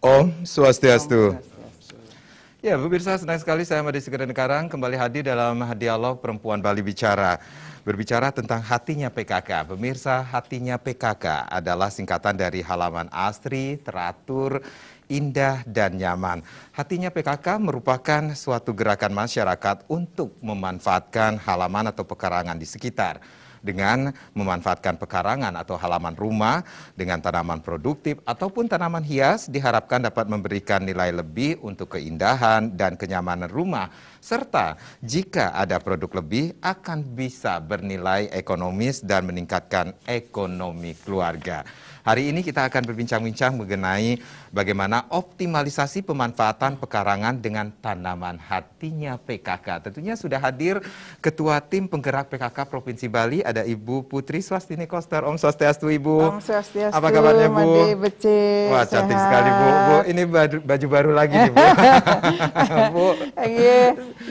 Om Swastiastu. Ya, pemirsa senang sekali saya Madi Segera Nekarang kembali hadir dalam dialog Perempuan Bali Bicara. Berbicara tentang hatinya PKK. Pemirsa, hatinya PKK adalah singkatan dari halaman asri, teratur, indah, dan nyaman. Hatinya PKK merupakan suatu gerakan masyarakat untuk memanfaatkan halaman atau pekarangan di sekitar dengan memanfaatkan pekarangan atau halaman rumah dengan tanaman produktif ataupun tanaman hias diharapkan dapat memberikan nilai lebih untuk keindahan dan kenyamanan rumah serta jika ada produk lebih akan bisa bernilai ekonomis dan meningkatkan ekonomi keluarga. Hari ini kita akan berbincang-bincang mengenai bagaimana optimalisasi pemanfaatan pekarangan dengan tanaman hatinya PKK. Tentunya sudah hadir Ketua Tim Penggerak PKK Provinsi Bali, ada Ibu Putri Swastini Koster. Om Swastiastu Ibu. Om Swastiastu. Apa kabarnya Bu? Mandi Wah cantik sekali Bu. Bu ini baju, baru lagi nih Bu. Bu. Iya,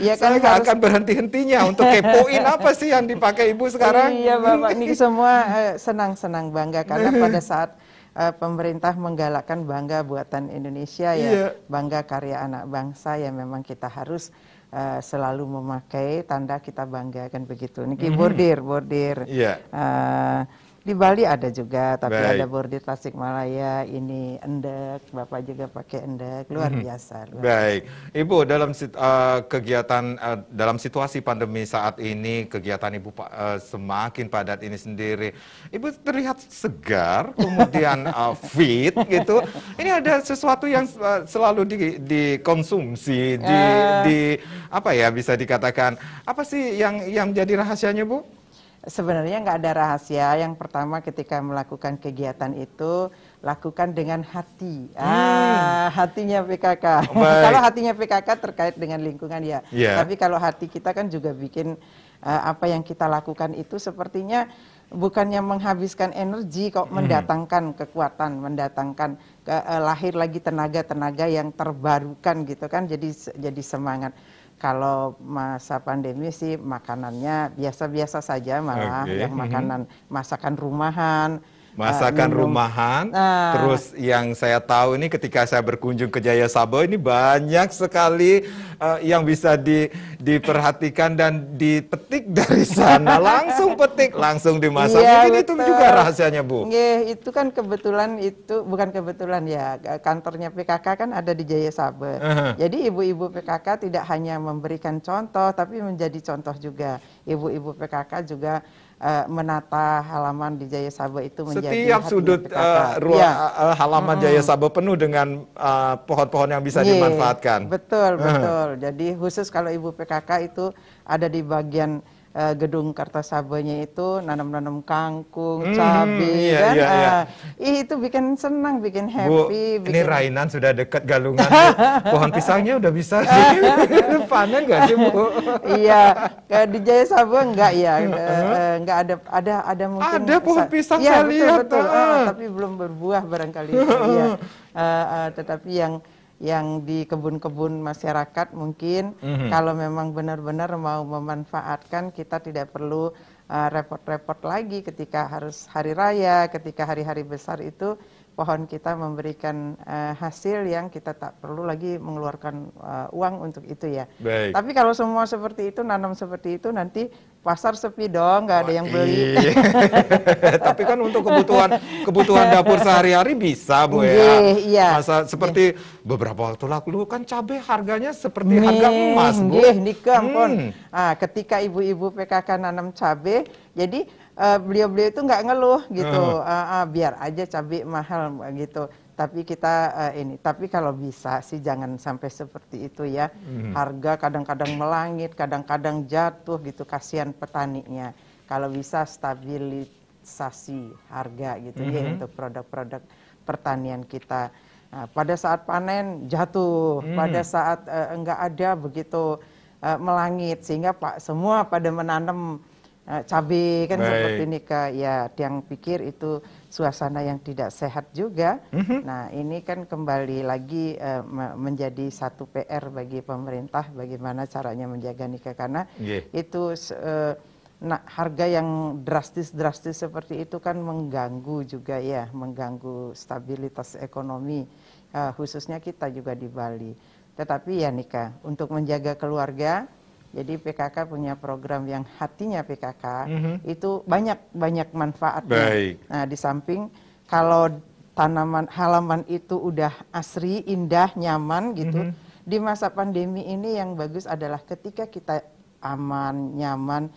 iya kan saya harus... akan berhenti-hentinya untuk kepoin apa sih yang dipakai Ibu sekarang. Iya Bapak, ini semua eh, senang-senang bangga karena pada saat uh, pemerintah menggalakkan bangga buatan Indonesia yeah. ya iya. bangga karya anak bangsa ya memang kita harus uh, selalu memakai tanda kita bangga kan begitu. Niki mm -hmm. bordir bordir. Yeah. Iya. Uh, di Bali ada juga, tapi Baik. ada bordir Tasikmalaya, ini endek, Bapak juga pakai endek, luar mhm. biasa. Luar Baik, Ibu dalam uh, kegiatan uh, dalam situasi pandemi saat ini, kegiatan Ibu uh, semakin padat ini sendiri, Ibu terlihat segar, kemudian uh, fit gitu. Ini ada sesuatu yang uh, selalu dikonsumsi, di, di, di apa ya bisa dikatakan apa sih yang yang jadi rahasianya Bu? Sebenarnya nggak ada rahasia. Yang pertama ketika melakukan kegiatan itu lakukan dengan hati. Ah, hmm. Ah, hatinya PKK. Oh, kalau hatinya PKK terkait dengan lingkungan ya. Yeah. Tapi kalau hati kita kan juga bikin uh, apa yang kita lakukan itu sepertinya bukannya menghabiskan energi kok hmm. mendatangkan kekuatan, mendatangkan ke, uh, lahir lagi tenaga-tenaga yang terbarukan gitu kan. Jadi jadi semangat kalau masa pandemi sih makanannya biasa-biasa saja malah yang mhm. makanan masakan rumahan masakan uh, rumahan. Uh. Terus yang saya tahu ini ketika saya berkunjung ke Jaya Sabo ini banyak sekali uh, yang bisa di, diperhatikan dan dipetik dari sana. langsung petik, langsung dimasak. Ya, Mungkin betul. itu juga rahasianya, Bu. Iya, itu kan kebetulan itu bukan kebetulan ya. Kantornya PKK kan ada di Jaya Sabo. Uh -huh. Jadi ibu-ibu PKK tidak hanya memberikan contoh tapi menjadi contoh juga. Ibu-ibu PKK juga uh, menata halaman di Jaya Saba itu menjadi setiap sudut uh, ruang ya. uh, halaman mm -hmm. Jaya Saba penuh dengan pohon-pohon uh, yang bisa Ye, iya, dimanfaatkan. Betul betul. Jadi khusus kalau ibu PKK itu ada di bagian uh, gedung Kartasabanya itu nanam-nanam kangkung, hmm, cabai, iya, kan? Iya, iya. Uh, itu bikin senang, bikin happy. Bu, bikin... ini Rainan sudah dekat galungan, pohon pisangnya udah bisa sih. Panen nggak sih Bu? iya, eh, di Jaya Saba enggak ya, uh, enggak ada ada ada mungkin. Ada pohon pisang ya, saya betul, lihat. Betul, uh, tapi belum berbuah barangkali. iya. Uh, uh, tetapi yang yang di kebun-kebun masyarakat mungkin mm-hmm. kalau memang benar-benar mau memanfaatkan kita tidak perlu eh, repot-repot uh, lagi ketika harus hari raya, ketika hari-hari besar itu pohon kita memberikan uh, hasil yang kita tak perlu lagi mengeluarkan uh, uang untuk itu ya. Baik. Tapi kalau semua seperti itu, nanam seperti itu nanti pasar sepi dong, nggak ada yang beli. Iya. Tapi kan untuk kebutuhan kebutuhan dapur sehari-hari bisa, Bu ya. iya. iya. Masa seperti Ye. beberapa waktu lalu kan cabai harganya seperti Ye. harga emas, Bu. Ye, nikam, Hmm. Nah, ketika ibu-ibu PKK nanam cabai, jadi Eh, beliau-beliau uh, itu nggak ngeluh gitu uh. Uh, uh, biar aja cabai mahal gitu tapi kita uh, ini tapi kalau bisa sih jangan sampai seperti itu ya hmm. harga kadang-kadang melangit kadang-kadang jatuh gitu kasihan petaninya kalau bisa stabilisasi harga gitu ya hmm. ya untuk produk-produk pertanian kita nah, pada saat panen jatuh hmm. pada saat uh, eh, enggak ada begitu uh, melangit sehingga pak semua pada menanam Eh, cabai kan Baik. seperti nikah ya yang pikir itu suasana yang tidak sehat juga mm-hmm. nah ini kan kembali lagi uh, menjadi satu PR bagi pemerintah bagaimana caranya menjaga nikah karena yeah. itu uh, nah harga yang drastis-drastis seperti itu kan mengganggu juga ya mengganggu stabilitas ekonomi uh, khususnya kita juga di Bali tetapi ya nikah untuk menjaga keluarga jadi PKK punya program yang hatinya PKK mm -hmm. itu banyak banyak manfaatnya. Baik. Nah, di samping kalau tanaman halaman itu udah asri, indah, nyaman gitu. Mm -hmm. Di masa pandemi ini yang bagus adalah ketika kita aman, nyaman,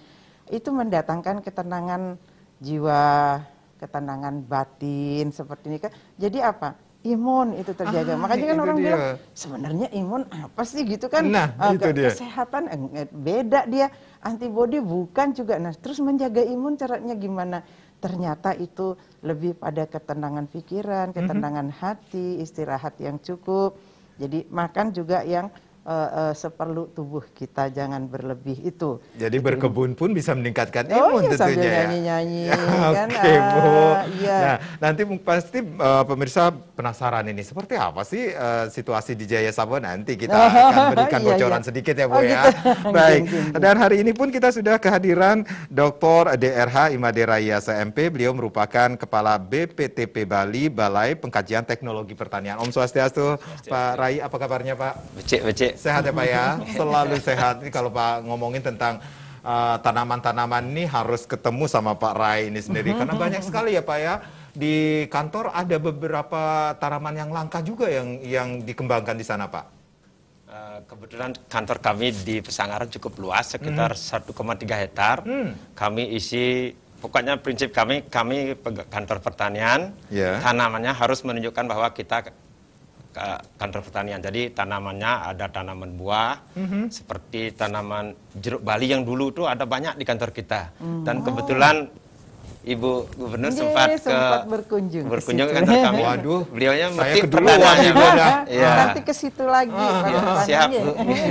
itu mendatangkan ketenangan jiwa, ketenangan batin seperti ini. Jadi apa? imun itu terjaga. Ah, Makanya kan orang dia. bilang sebenarnya imun apa sih gitu kan? Nah, Agak ah, itu dia. Kesehatan eh, beda dia antibodi bukan juga. Nah, terus menjaga imun caranya gimana? Ternyata itu lebih pada ketenangan pikiran, mhm. ketenangan mm -hmm. hati, istirahat yang cukup. Jadi makan juga yang uh, uh, seperlu tubuh kita jangan berlebih itu. Jadi Jadi berkebun pun bisa meningkatkan oh, imun iya, tentunya ya. nyanyi-nyanyi. kan, ya, ah, Oke okay, Bu. Iya. Nah nanti pasti uh, pemirsa penasaran ini seperti apa sih uh, situasi di Jaya Sabo nanti kita akan berikan iya, iya. bocoran iya. sedikit ya Bu oh, ya. Gitu. Baik. Dan hari ini pun kita sudah kehadiran Dr. DRH Imade Raya SMP. Beliau merupakan Kepala BPTP Bali Balai Pengkajian Teknologi Pertanian. Om Swastiastu, Swastiastu. Pak Rai apa kabarnya Pak? Becik, becik. Sehat ya Pak ya, selalu sehat. Ini kalau Pak ngomongin tentang eh, tanaman-tanaman uh, ini harus ketemu sama Pak Rai ini sendiri. Mm-hmm. Karena banyak sekali ya Pak ya, di kantor ada beberapa tanaman yang langka juga yang yang dikembangkan di sana Pak. Eh, kebetulan kantor kami di Pesanggaran cukup luas, sekitar hmm. 1,3 hektar. Hmm. Kami isi pokoknya prinsip kami kami kantor pertanian yeah. tanamannya harus menunjukkan bahwa kita kantor pertanian. Jadi tanamannya ada tanaman buah mm-hmm. seperti tanaman jeruk Bali yang dulu itu ada banyak di kantor kita. Mm. Dan oh. kebetulan Ibu Gubernur Jadi, iya, sempat, sempat ke berkunjung berkunjung ke kantor kami. Waduh, beliaunya yang mesti ya. ya. Nanti ke situ lagi. Ah, iya. siap. Bu.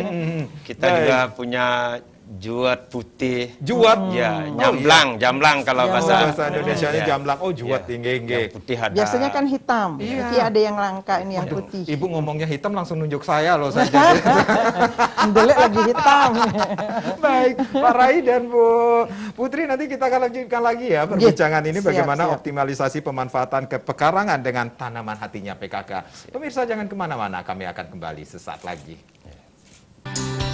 Kita juga punya juat putih. Juat? Oh. Ya, oh, iya. jamblang, jamblang kalau jamblang. Iya. bahasa, bahasa Indonesia ya. jamblang. Oh, juat, ya. Inge -inge. putih ada. Biasanya kan hitam. Iya. ada yang langka ini yang putih. Ibu ngomongnya hitam langsung nunjuk saya loh saja. Ndelek lagi hitam. Baik, Pak Rai dan Bu Putri nanti kita akan lanjutkan lagi ya iya. perbincangan ini bagaimana siap. optimalisasi pemanfaatan kepekarangan dengan tanaman hatinya PKK. Siap. Pemirsa jangan kemana-mana, kami akan kembali sesaat lagi. Ya.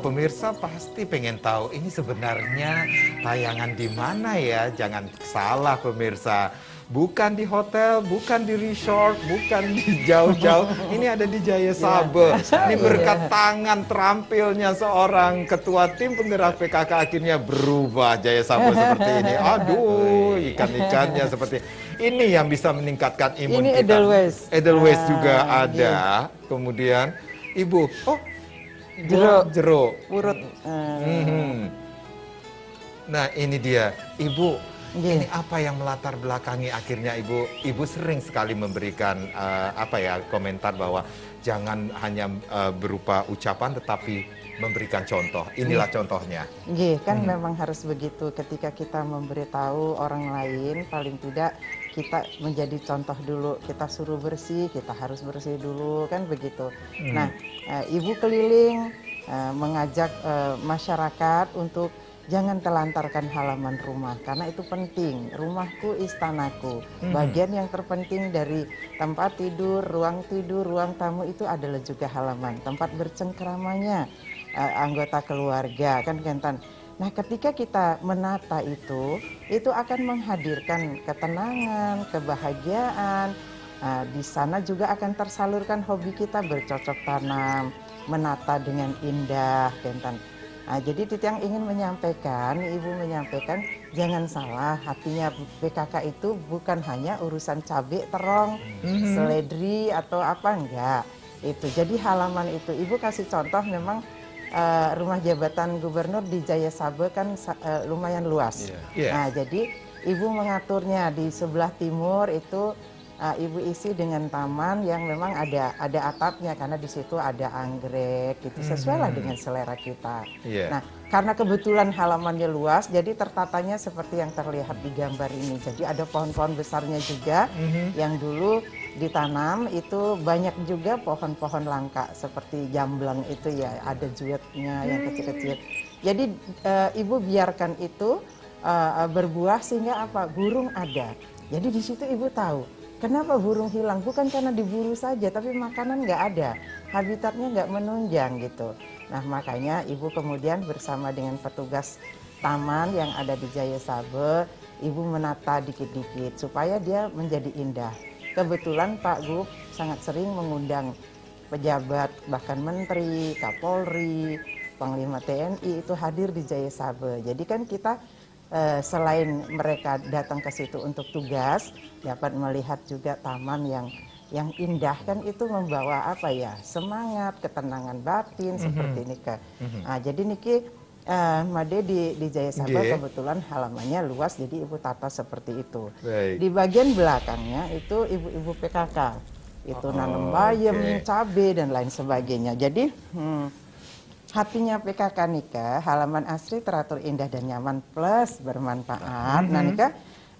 pemirsa pasti pengen tahu ini sebenarnya tayangan di mana ya. Jangan salah pemirsa. Bukan di hotel, bukan di resort, bukan di jauh-jauh. Ini ada di Jaya iya. Sabe. Iya. Ini berkat tangan terampilnya seorang ketua tim penggerak PKK akhirnya berubah Jaya Sabe seperti ini. Aduh, iya. ikan-ikannya seperti ini yang bisa meningkatkan imun ini kita. Edelweiss. Edelweiss ah, juga ada. Iya. Kemudian ibu, oh jeruk jeruk urut hmm. nah ini dia ibu yeah. ini apa yang melatar belakangi akhirnya ibu ibu sering sekali memberikan uh, apa ya komentar bahwa jangan hanya uh, berupa ucapan tetapi memberikan contoh. Inilah yeah. contohnya. Iya, yeah, kan hmm. memang harus begitu ketika kita memberitahu orang lain paling tidak kita menjadi contoh dulu kita suruh bersih kita harus bersih dulu kan begitu hmm. nah e, ibu keliling e, mengajak e, masyarakat untuk jangan telantarkan halaman rumah karena itu penting rumahku istanaku hmm. bagian yang terpenting dari tempat tidur ruang tidur ruang tamu itu adalah juga halaman tempat bercengkeramanya e, anggota keluarga kan kentan Nah, ketika kita menata itu, itu akan menghadirkan ketenangan, kebahagiaan. Nah, di sana juga akan tersalurkan hobi kita bercocok tanam, menata dengan indah dan Nah, jadi Titik yang ingin menyampaikan, Ibu menyampaikan jangan salah hatinya PKK itu bukan hanya urusan cabai terong, mhm. seledri atau apa enggak. Itu. Jadi halaman itu Ibu kasih contoh memang uh, rumah jabatan gubernur di Jaya Sabe kan uh, lumayan luas. Yeah. Yeah. Nah, jadi ibu mengaturnya di sebelah timur itu uh, ibu isi dengan taman yang memang ada ada atapnya karena di situ ada anggrek gitu hmm. sesuai lah dengan selera kita. Yeah. Nah karena kebetulan halamannya luas jadi tertatanya seperti yang terlihat di gambar ini. Jadi ada pohon-pohon besarnya juga mm -hmm. yang dulu ditanam itu banyak juga pohon-pohon langka seperti jamblang itu ya ada juetnya yang hmm. kecil-kecil. Jadi e, ibu biarkan itu e, berbuah sehingga apa burung ada. Jadi di situ ibu tahu kenapa burung hilang bukan karena diburu saja tapi makanan nggak ada habitatnya nggak menunjang gitu. Nah makanya ibu kemudian bersama dengan petugas taman yang ada di Jaya Sabe, ibu menata dikit-dikit supaya dia menjadi indah kebetulan Pak Gup sangat sering mengundang pejabat bahkan menteri, Kapolri, Panglima TNI itu hadir di Jaya Sabe. Jadi kan kita eh, selain mereka datang ke situ untuk tugas, dapat melihat juga taman yang yang indah kan itu membawa apa ya semangat, ketenangan batin mm -hmm. seperti ini ke. Mm -hmm. Nah, jadi Niki Uh, eh, Made di, di Jaya Sabah yeah. kebetulan halamannya luas jadi ibu tata seperti itu. Baik. Di bagian belakangnya itu ibu-ibu PKK itu oh, nanam bayam, okay. cabe dan lain sebagainya. Jadi hmm, hatinya PKK Nika, halaman asri teratur indah dan nyaman plus bermanfaat. Mm -hmm. Nah Nika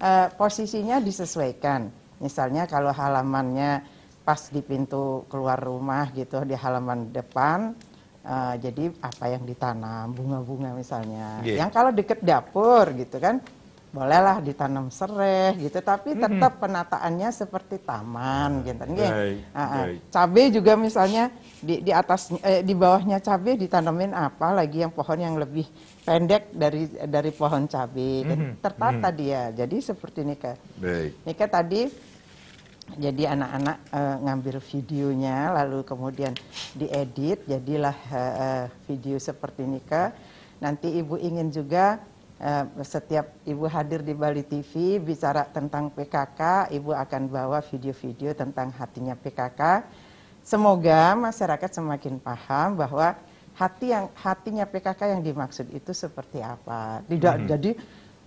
uh, posisinya disesuaikan. Misalnya kalau halamannya pas di pintu keluar rumah gitu di halaman depan Uh, jadi apa yang ditanam bunga-bunga misalnya, yeah. yang kalau deket dapur gitu kan bolehlah ditanam serai gitu tapi tetap mm -hmm. penataannya seperti taman gitu right, Uh, uh, cabe juga misalnya di di atas eh, di bawahnya cabe ditanamin apa lagi yang pohon yang lebih pendek dari dari pohon cabe mm -hmm. tertata mm -hmm. dia. Jadi seperti Nika. Baik. Nika tadi jadi anak-anak uh, ngambil videonya lalu kemudian diedit jadilah uh, video seperti ini ke nanti ibu ingin juga uh, setiap ibu hadir di Bali TV bicara tentang PKK ibu akan bawa video-video tentang hatinya PKK semoga masyarakat semakin paham bahwa hati yang hatinya PKK yang dimaksud itu seperti apa tidak mm -hmm. jadi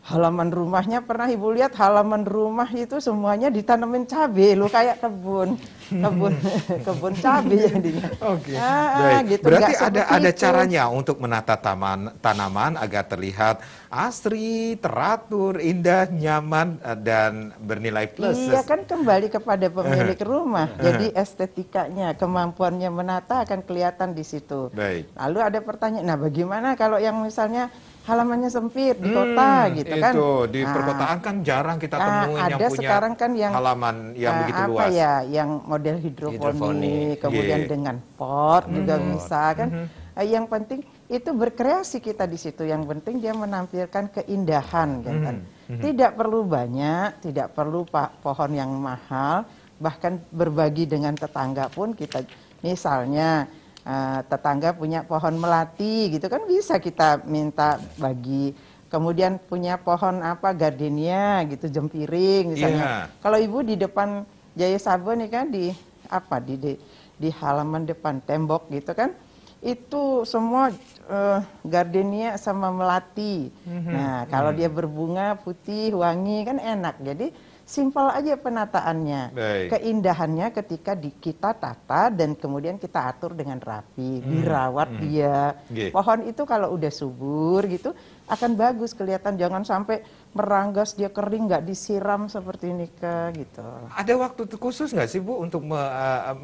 halaman rumahnya pernah ibu lihat halaman rumah itu semuanya ditanemin cabai lu kayak kebun kebun kebun cabai jadinya oke okay. ah, ah gitu, berarti ada ada itu. caranya untuk menata taman tanaman agar terlihat asri teratur indah nyaman eh, dan bernilai plus iya kan kembali kepada pemilik rumah jadi estetikanya kemampuannya menata akan kelihatan di situ Baik. lalu ada pertanyaan nah bagaimana kalau yang misalnya halamannya sempit di hmm, kota hmm, gitu kan. Itu di nah, perkotaan kan jarang kita nah, temuin nah, ada yang punya sekarang kan yang, halaman yang nah, begitu apa luas. ya yang model hidroponik, kemudian yeah. dengan pot hmm. juga bisa kan. Hmm. Eh, yang penting itu berkreasi kita di situ. Yang penting dia menampilkan keindahan gitu kan. Hmm. Hmm. Tidak perlu banyak, tidak perlu pohon yang mahal, bahkan berbagi dengan tetangga pun kita misalnya uh, tetangga punya pohon melati gitu kan bisa kita minta bagi kemudian punya pohon apa gardenia gitu jempiring misalnya yeah. kalau ibu di depan Jaya sabo nih kan di apa di, di di halaman depan tembok gitu kan itu semua uh, gardenia sama melati. Mm -hmm. Nah, kalau mm -hmm. dia berbunga putih, wangi kan enak. Jadi Simpel aja penataannya. Baik. Keindahannya ketika di, kita tata dan kemudian kita atur dengan rapi, hmm. dirawat hmm. dia. Okay. Pohon itu kalau udah subur gitu, akan bagus kelihatan jangan sampai meranggas dia kering nggak disiram seperti ini ke gitu. Ada waktu khusus nggak sih Bu untuk me,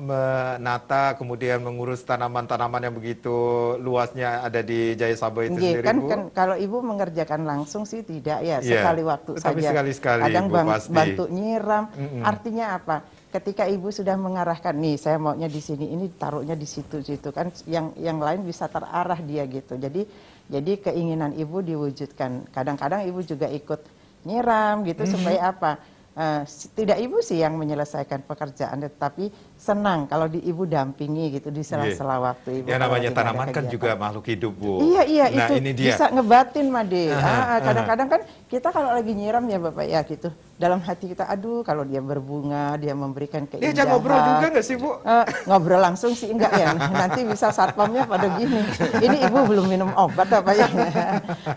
menata kemudian mengurus tanaman-tanaman yang begitu luasnya ada di Jaya Sabo itu yeah, sendiri kan, Bu? Kan kalau Ibu mengerjakan langsung sih tidak ya yeah. sekali waktu Tapi saja. sekali-sekali Kadang Ibu, bang, pasti. bantu nyiram. Mm -mm. Artinya apa? ketika ibu sudah mengarahkan nih saya maunya di sini ini taruhnya di situ situ kan yang yang lain bisa terarah dia gitu jadi jadi keinginan ibu diwujudkan. Kadang-kadang ibu juga ikut nyiram gitu mhm. supaya apa? Uh, tidak ibu sih yang menyelesaikan pekerjaan, tetapi senang kalau di ibu dampingi gitu di iya. sela-sela waktu ibu. Ya namanya tanaman kan juga makhluk hidup bu. Iya iya nah, itu ini dia. bisa ngebatin Made. Ah, kadang-kadang kan kita kalau lagi nyiram ya bapak ya gitu dalam hati kita aduh kalau dia berbunga dia memberikan keindahan. Dia ngobrol juga nggak sih bu? Uh, ngobrol langsung sih enggak ya nanti bisa satpamnya pada gini. Ini ibu belum minum obat apa ya?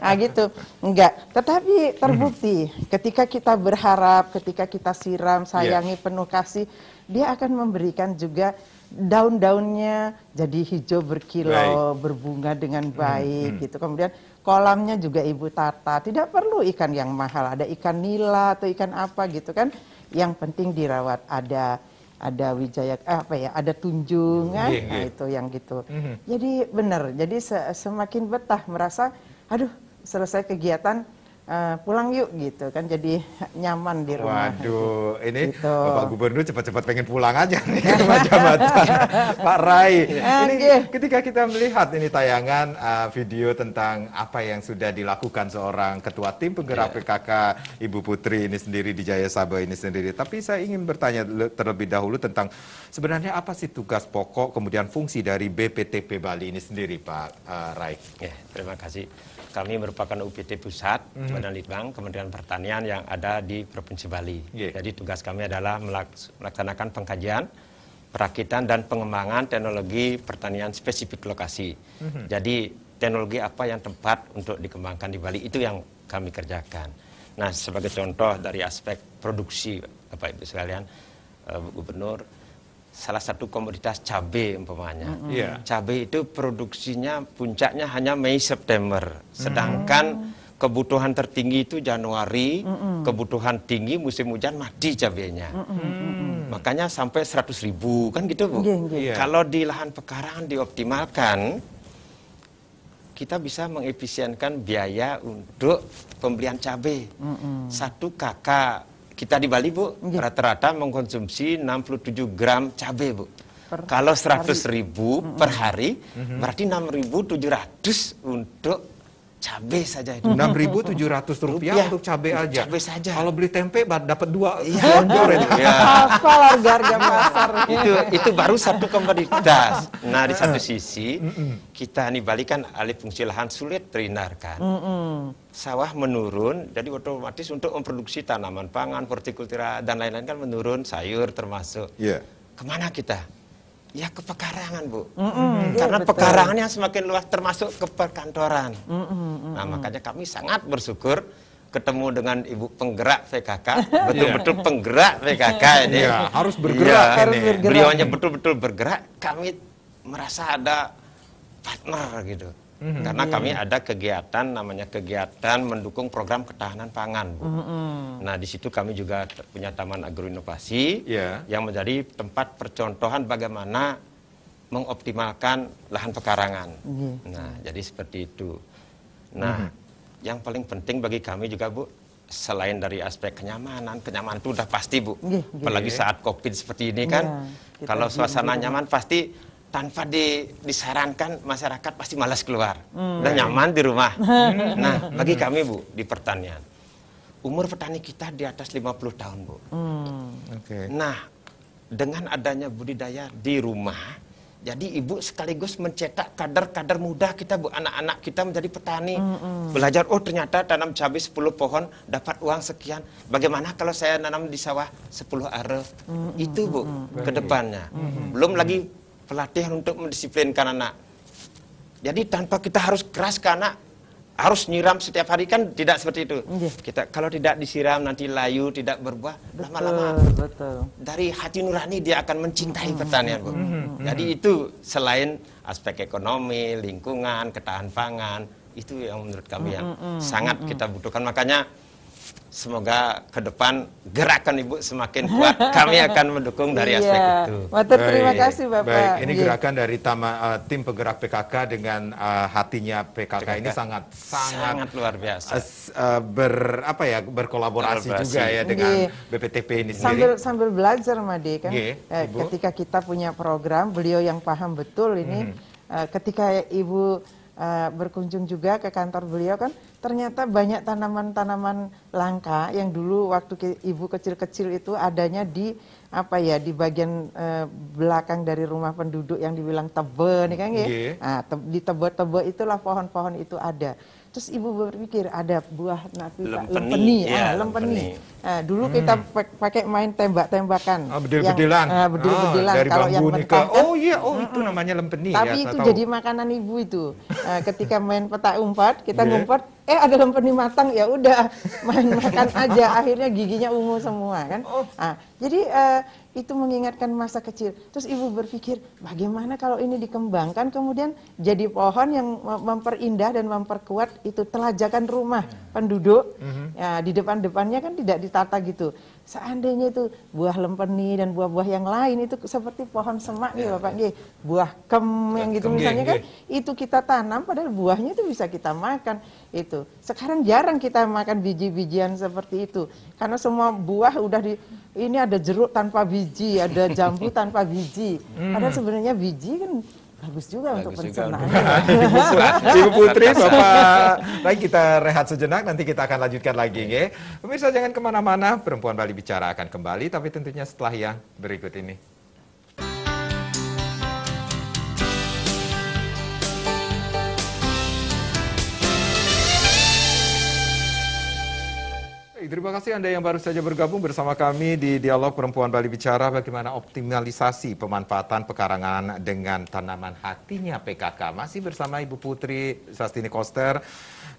nah gitu enggak. Tetapi terbukti ketika kita berharap, ketika kita siram iya. sayangi penuh kasih dia akan memberikan juga daun-daunnya jadi hijau berkilau, berbunga dengan hmm, baik hmm, hmm. gitu. Kemudian kolamnya juga ibu tata. Tidak perlu ikan yang mahal, ada ikan nila atau ikan apa gitu kan. Yang penting dirawat ada ada wijaya eh, apa ya, ada tunjungan yeah, iya, iya. yeah. itu yang gitu. -hmm. Jadi benar, jadi se semakin betah merasa aduh selesai kegiatan Eh, pulang yuk gitu kan jadi nyaman di rumah. Waduh, ini gitu. Bapak Gubernur cepat-cepat pengen pulang aja nih ke Jabatan Pak Rai. Eh, ini okay. ketika kita melihat ini tayangan uh, video tentang apa yang sudah dilakukan seorang ketua tim penggerak yeah. PKK Ibu Putri ini sendiri di Jaya Sabah ini sendiri. Tapi saya ingin bertanya terlebih dahulu tentang sebenarnya apa sih tugas pokok kemudian fungsi dari BPTP Bali ini sendiri Pak uh, Rai. yeah, terima kasih kami merupakan UPT pusat mm -hmm. Badan Litbang Kementerian Pertanian yang ada di Provinsi Bali. Yeah. Jadi tugas kami adalah melaksanakan pengkajian, perakitan dan pengembangan teknologi pertanian spesifik lokasi. Mm -hmm. Jadi teknologi apa yang tepat untuk dikembangkan di Bali itu yang kami kerjakan. Nah, sebagai contoh dari aspek produksi Bapak Ibu sekalian, eh, Gubernur salah satu komoditas cabai umpamanya. Mm -hmm. yeah. Cabai itu produksinya puncaknya hanya Mei September, sedangkan mm -hmm. Kebutuhan tertinggi itu Januari, mm -hmm. kebutuhan tinggi musim hujan mati cabainya. Mm -hmm. Mm Makanya sampai 100 ribu kan gitu bu. Yeah, yeah. Iya. Kalau di lahan pekarangan dioptimalkan, kita bisa mengefisienkan biaya untuk pembelian cabai. Mm -hmm. Satu kakak kita di Bali, Bu, iya. rata-rata mengkonsumsi 67 gram cabai, Bu. Per Kalau 100 hari. ribu mm -hmm. per hari, mm -hmm. berarti 6.700 untuk cabe saja itu. Enam ribu tujuh ratus rupiah untuk cabe aja. Cabe saja. Kalau beli tempe dapat dua iya. lonjor itu. Ya. Apa harga harga pasar? itu itu baru satu komoditas. Nah di satu sisi kita nih balikan alih fungsi lahan sulit terhindarkan. Sawah menurun, jadi otomatis untuk memproduksi tanaman pangan, hortikultura dan lain-lain kan menurun, sayur termasuk. Yeah. Kemana kita? Ya ke pekarangan bu, mm -hmm. karena Betul. pekarangan yang semakin luas termasuk ke perkantoran. Mm -hmm. Nah makanya kami sangat bersyukur ketemu dengan ibu penggerak PKK, iya. betul-betul penggerak PKK iya, ini. Ya, harus bergerak. Ya, harus ini. bergerak. Beliaunya betul-betul bergerak. Kami merasa ada partner gitu hmm Karena kami mm-hmm. ada kegiatan namanya kegiatan mendukung program ketahanan pangan, Bu. Mm-hmm. Nah, di situ kami juga punya Taman Agroinovasi yeah. yang menjadi tempat percontohan bagaimana mengoptimalkan lahan pekarangan. Mm-hmm. Nah, jadi seperti itu. Nah, mm-hmm. yang paling penting bagi kami juga, Bu, selain dari aspek kenyamanan, kenyamanan itu sudah pasti, Bu. Mm-hmm. Apalagi saat Covid seperti ini kan, yeah, kalau suasana nyaman pasti tanpa di, disarankan masyarakat pasti malas keluar hmm. dan nyaman di rumah. Hmm. nah, bagi kami Bu di pertanian, umur petani kita di atas 50 tahun Bu. Hmm. Okay. Nah, dengan adanya budidaya di rumah, jadi ibu sekaligus mencetak kader-kader muda kita Bu, anak-anak kita menjadi petani. Hmm. Belajar, oh ternyata tanam cabai 10 pohon dapat uang sekian. Bagaimana kalau saya nanam di sawah 10 are Hmm. Itu Bu, hmm. kedepannya. Hmm. Belum lagi pelatih untuk mendisiplinkan anak. Jadi tanpa kita harus keras ke anak, harus nyiram setiap hari kan tidak seperti itu. Yeah. Kita kalau tidak disiram nanti layu, tidak berbuah, lama-lama dari hati nurani dia akan mencintai mm-hmm. pertanian, Bu. Mm -hmm. Jadi itu selain aspek ekonomi, lingkungan, ketahan pangan, itu yang menurut kami yang mm -hmm. sangat mm-hmm. kita butuhkan. Makanya semoga ke depan gerakan ibu semakin kuat. Kami akan mendukung dari iya. aspek yeah. itu. Mata, terima baik, kasih bapak. Baik, ini yeah. gerakan dari tama, uh, tim penggerak PKK dengan uh, hatinya PKK, ini sangat sangat, sangat luar biasa. Uh, ber apa ya berkolaborasi, juga ya dengan yeah. BPTP ini sendiri. Sambil sambil belajar Made kan. Yeah, eh, ketika kita punya program, beliau yang paham betul ini. Mm. Uh, ketika ibu uh, berkunjung juga ke kantor beliau kan ternyata banyak tanaman-tanaman langka yang dulu waktu ibu kecil-kecil itu adanya di apa ya di bagian e, belakang dari rumah penduduk yang dibilang tebe nih kan ya. Nah, te, di tebe-tebe itulah pohon-pohon itu ada. Terus ibu berpikir ada buah napita, eh, lempeni, lempeni, ah, ya, ah, lempeni. lempeni. Nah, dulu hmm. kita pakai main tembak-tembakan. Oh, bedil-bedilan. Eh, ah, yang, uh, bedil-bedilan. Oh, kalau yang mentah. Ke, kan oh iya, oh itu namanya lempeni ya, Tapi ya, itu tahu. jadi makanan ibu itu. Nah, ketika main petak umpat kita yeah. ngumpet eh ada lempeni matang ya udah main makan aja akhirnya giginya ungu semua kan nah, jadi uh, itu mengingatkan masa kecil terus ibu berpikir bagaimana kalau ini dikembangkan kemudian jadi pohon yang memperindah dan memperkuat itu telajakan rumah penduduk mhm. ya, di depan depannya kan tidak ditata gitu Seandainya itu buah lempeni dan buah-buah yang lain itu seperti pohon semak nih ya, Bapak ya. nih, buah kem yang gitu kem, misalnya kan itu kita tanam padahal buahnya itu bisa kita makan itu. Sekarang jarang kita makan biji-bijian seperti itu karena semua buah udah di ini ada jeruk tanpa biji, ada jambu tanpa biji. Padahal hmm. sebenarnya biji kan Bagus juga Bagus untuk pencernaan. Ibu Putri, Bapak. Baik, kita rehat sejenak, nanti kita akan lanjutkan lagi. Ya. Pemirsa, jangan kemana-mana, Perempuan Bali Bicara akan kembali, tapi tentunya setelah yang berikut ini. terima kasih Anda yang baru saja bergabung bersama kami di Dialog Perempuan Bali Bicara bagaimana optimalisasi pemanfaatan pekarangan dengan tanaman hatinya PKK. Masih bersama Ibu Putri Sastini Koster,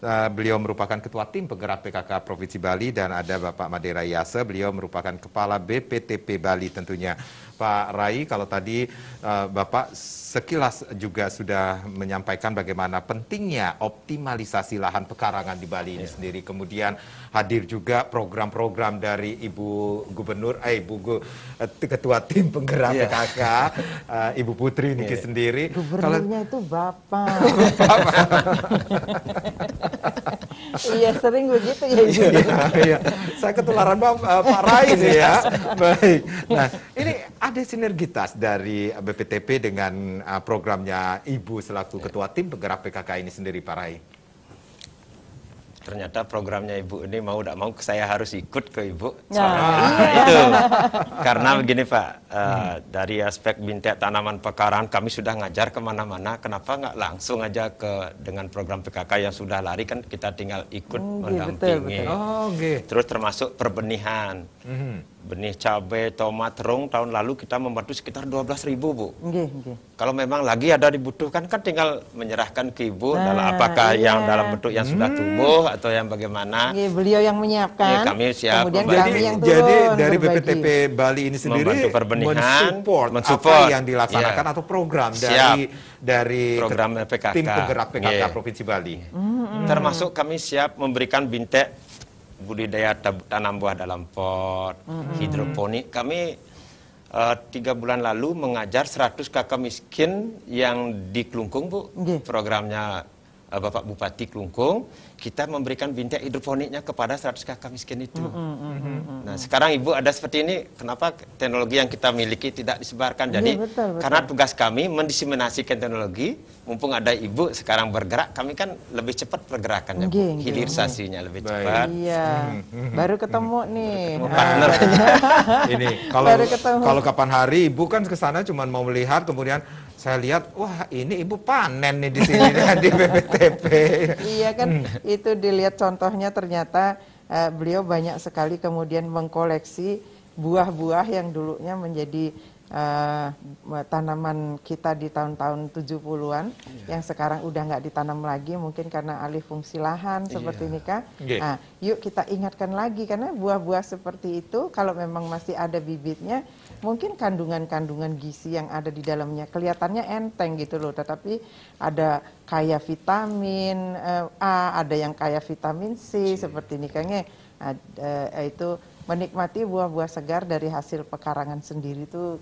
eh, beliau merupakan Ketua Tim Penggerak PKK Provinsi Bali dan ada Bapak Madera Yase, beliau merupakan Kepala BPTP Bali tentunya. Pak Rai, kalau tadi eh, Bapak sekilas juga sudah menyampaikan bagaimana pentingnya optimalisasi lahan pekarangan di Bali ini ya. sendiri. Kemudian hadir juga juga program-program dari Ibu Gubernur, eh, Ibu Gu, eh, Ketua Tim Penggerak yeah. PKK, uh, Ibu Putri yeah. Iya. sendiri. Gubernurnya itu Bapak. Iya sering begitu ya Iya, iya. Saya ketularan Bang uh, Pak Rai nih ya. Iya. Baik. Nah ini ada sinergitas dari BPTP dengan uh, programnya Ibu selaku iya. Ketua Tim Penggerak PKK ini sendiri Pak Rai ternyata programnya ibu ini mau tidak mau saya harus ikut ke ibu nah. nah itu karena begini pak uh, hmm. dari aspek bintek tanaman pekarangan kami sudah ngajar kemana-mana kenapa nggak langsung aja ke dengan program PKK yang sudah lari kan kita tinggal ikut hmm, mendampingi betul, Oh, okay. terus termasuk perbenihan hmm benih cabai, tomat, terung tahun lalu kita membantu sekitar 12 ribu bu. Okay, okay. Kalau memang lagi ada dibutuhkan kan tinggal menyerahkan ke ibu nah, dalam apakah iya. yang dalam bentuk yang hmm. sudah tumbuh atau yang bagaimana. Okay, beliau yang menyiapkan. Ya, kami siap. Kemudian kami yang turun, Jadi dari BPTP Bali ini sendiri membantu perbenihan, mensupport, mensupport apa yang dilaksanakan yeah. atau program siap. dari dari program PKK. tim penggerak PKK yeah. Provinsi Bali. Mm -hmm. Termasuk kami siap memberikan bintek budidaya tanam buah dalam pot, hmm. hidroponik. Kami uh, tiga bulan lalu mengajar 100 kakak miskin yang di Kelungkung, Bu. -hmm. Programnya Eh, Bapak Bupati Klungkung, kita memberikan bintik hidroponiknya kepada 100 kakak miskin itu. Mm -hmm. Nah, sekarang Ibu ada seperti ini, kenapa teknologi yang kita miliki tidak disebarkan? Iya, Jadi, yeah, betul, betul. karena tugas kami mendiseminasikan teknologi, mumpung ada Ibu sekarang bergerak, kami kan lebih cepat pergerakannya, okay, hilirisasinya lebih cepat. Iya. Baru ketemu nih. Baru ketemu ah. partner. ini kalau kalau kapan hari Ibu kan ke sana cuma mau melihat kemudian saya lihat wah ini ibu panen nih di sini di BPTP. iya kan hmm. itu dilihat contohnya ternyata uh, beliau banyak sekali kemudian mengkoleksi buah-buah yang dulunya menjadi uh, tanaman kita di tahun-tahun 70-an yeah. yang sekarang udah nggak ditanam lagi mungkin karena alih fungsi lahan seperti yeah. kak. Okay. Nah, yuk kita ingatkan lagi karena buah-buah seperti itu kalau memang masih ada bibitnya mungkin kandungan-kandungan gizi yang ada di dalamnya kelihatannya enteng gitu loh, tetapi ada kaya vitamin eh, A, ada yang kaya vitamin C, C. Iya. seperti ini kayaknya eh, eh, itu menikmati buah-buah segar dari hasil pekarangan sendiri itu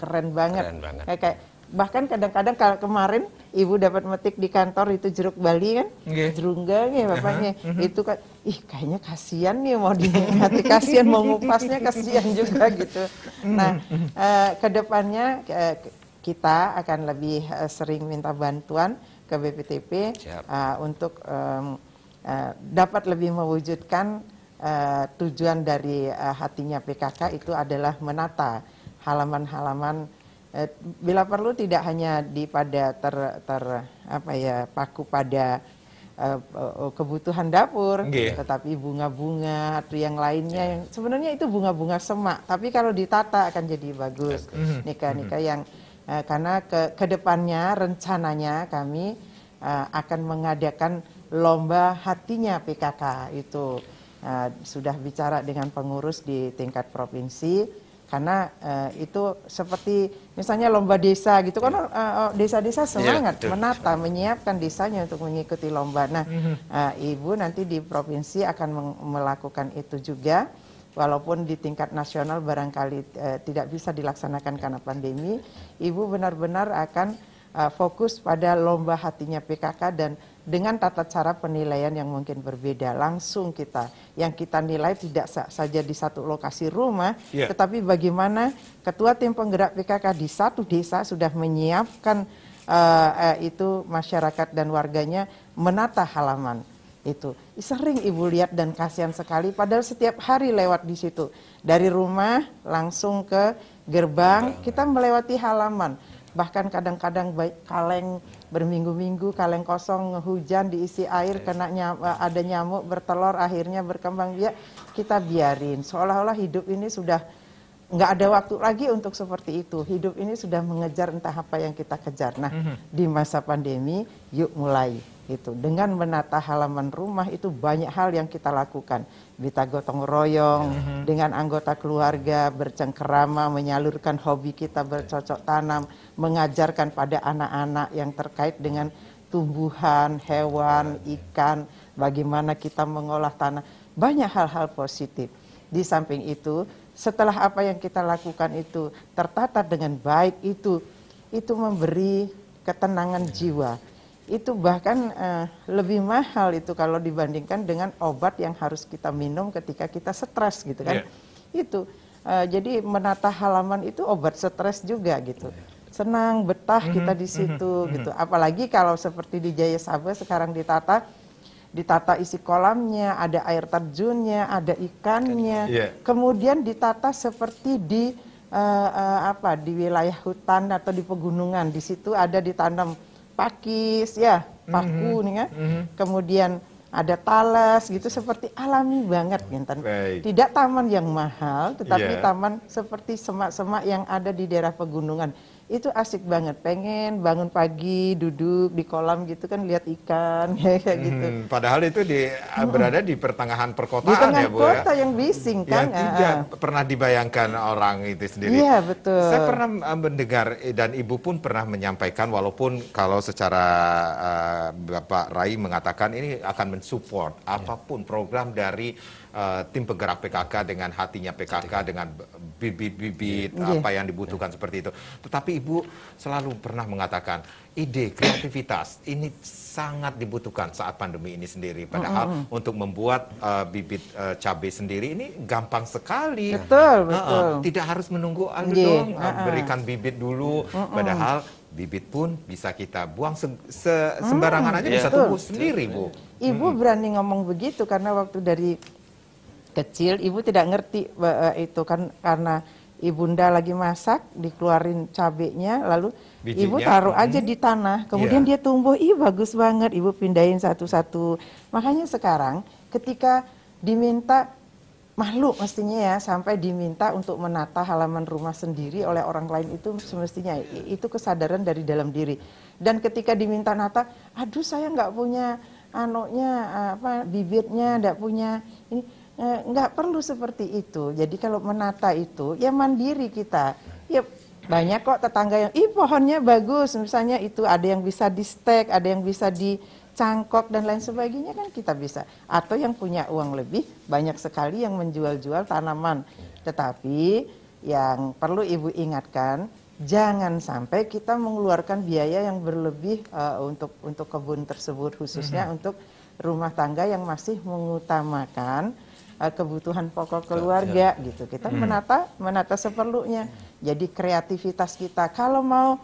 keren banget. Keren banget. kayak bahkan kadang-kadang kalau kemarin ibu dapat metik di kantor itu jeruk Bali kan okay. jerunggang ya bapaknya uh-huh. itu kan ih kayaknya kasihan nih mau dinikmati kasihan mau ngupasnya kasihan juga gitu nah uh, mhm, mhm. eh, kedepannya uh, eh, kita akan lebih uh, sering minta bantuan ke BPTP uh, untuk um, uh, dapat lebih mewujudkan uh, tujuan dari uh, hatinya PKK itu adalah menata halaman-halaman Eh, bila perlu tidak hanya di pada ter ter apa ya paku pada uh, kebutuhan dapur, yeah. tetapi bunga-bunga atau yang lainnya yeah. yang sebenarnya itu bunga-bunga semak, tapi kalau ditata akan jadi bagus iya, iya. nikah-nikah mhm. yang uh, karena ke kedepannya rencananya kami uh, akan mengadakan lomba hatinya PKK itu uh, sudah bicara dengan pengurus di tingkat provinsi karena uh, itu seperti misalnya lomba desa gitu kan iya. eh, oh, desa-desa uh, semangat ya, menata menyiapkan desanya untuk mengikuti lomba. Nah, uh, ibu nanti di provinsi akan melakukan itu juga walaupun di tingkat nasional barangkali uh, tidak bisa dilaksanakan karena pandemi, ibu benar-benar akan uh, fokus pada lomba hatinya PKK dan dengan tata cara penilaian yang mungkin berbeda langsung kita yang kita nilai tidak saja di satu lokasi rumah yeah. tetapi bagaimana ketua tim penggerak PKK di satu desa sudah menyiapkan uh, uh, itu masyarakat dan warganya menata halaman itu sering ibu lihat dan kasihan sekali padahal setiap hari lewat di situ dari rumah langsung ke gerbang kita melewati halaman bahkan kadang-kadang baik kaleng berminggu-minggu kaleng kosong hujan diisi air iya, iya. kena nyam, ada nyamuk bertelur akhirnya berkembang biak ya, kita biarin seolah-olah hidup ini sudah nggak ada waktu lagi untuk seperti itu. Hidup ini sudah mengejar entah apa yang kita kejar. Nah, mhm. di masa pandemi, yuk mulai itu dengan menata halaman rumah itu banyak hal yang kita lakukan kita gotong royong mm -hmm. dengan anggota keluarga bercengkerama menyalurkan hobi kita bercocok tanam mengajarkan pada anak-anak yang terkait dengan tumbuhan hewan ya, ya. ikan bagaimana kita mengolah tanah banyak hal-hal positif di samping itu setelah apa yang kita lakukan itu tertata dengan baik itu itu memberi ketenangan jiwa itu bahkan uh, lebih mahal itu kalau dibandingkan dengan obat yang harus kita minum ketika kita stres gitu kan. Yeah. Itu uh, jadi menata halaman itu obat stres juga gitu. Iya. Senang, betah mm -hmm. kita di situ mm -hmm. gitu. Mhm. Apalagi kalau seperti di Jaya Sabah sekarang ditata ditata isi kolamnya, ada air terjunnya, ada ikannya. Yeah. Iya. Kemudian ditata seperti di uh, uh, apa di wilayah hutan atau di pegunungan. Di situ ada ditanam pakis ya paku mm -hmm. nih kan mm -hmm. kemudian ada talas gitu seperti alami banget Ginten. Tidak taman yang mahal, tetapi yeah. taman seperti semak-semak yang ada di daerah pegunungan itu asik banget pengen bangun pagi duduk di kolam gitu kan lihat ikan ya, kayak hmm, gitu padahal itu di hmm. berada di pertengahan perkotaan di tengah ya bu ya? kota ya? yang bising ya, kan yang tidak ah, ah. pernah dibayangkan orang itu sendiri iya betul saya pernah eh, mendengar eh, dan ibu pun pernah menyampaikan walaupun kalau secara uh, bapak Rai mengatakan ini akan mensupport apapun program dari Eh, tim penggerak PKK dengan hatinya PKK dengan bibit-bibit iya. yeah. apa iya. yang dibutuhkan yeah. seperti itu. Tetapi Ibu selalu pernah mengatakan ide, kreativitas ini sangat dibutuhkan saat pandemi ini sendiri. Padahal mm -hmm. untuk membuat uh, bibit uh, cabai sendiri ini gampang sekali. Betul, betul. Uh, uh, tidak harus menunggu aduh yeah. dong uh. berikan bibit dulu. Mm -hmm. Padahal bibit pun bisa kita buang se se sembarangan mm -hmm. aja yeah. bisa iya. tumbuh sendiri, Bu. Ibu berani ngomong begitu karena waktu dari kecil ibu tidak ngerti eh, eh, itu kan karena ibunda lagi masak dikeluarin cabenya lalu Bijinya. ibu taruh hmm. aja di tanah kemudian yeah. dia tumbuh ih bagus banget ibu pindahin satu-satu makanya sekarang ketika diminta makhluk mestinya ya sampai diminta untuk menata halaman rumah sendiri oleh orang lain itu semestinya itu kesadaran dari dalam diri dan ketika diminta nata aduh saya nggak punya anoknya apa bibitnya nggak punya ini Eh, nggak perlu seperti itu. Jadi kalau menata itu ya mandiri kita. Ya banyak kok tetangga yang ih pohonnya bagus misalnya itu ada yang bisa di stek, ada yang bisa di cangkok dan lain sebagainya kan kita bisa. Atau yang punya uang lebih banyak sekali yang menjual-jual tanaman. Tetapi yang perlu Ibu ingatkan jangan sampai kita mengeluarkan biaya yang berlebih uh, untuk untuk kebun tersebut khususnya mm -hmm. untuk rumah tangga yang masih mengutamakan uh, kebutuhan pokok keluarga yeah. gitu. Kita mm -hmm. menata menata seperlunya. Jadi kreativitas kita kalau mau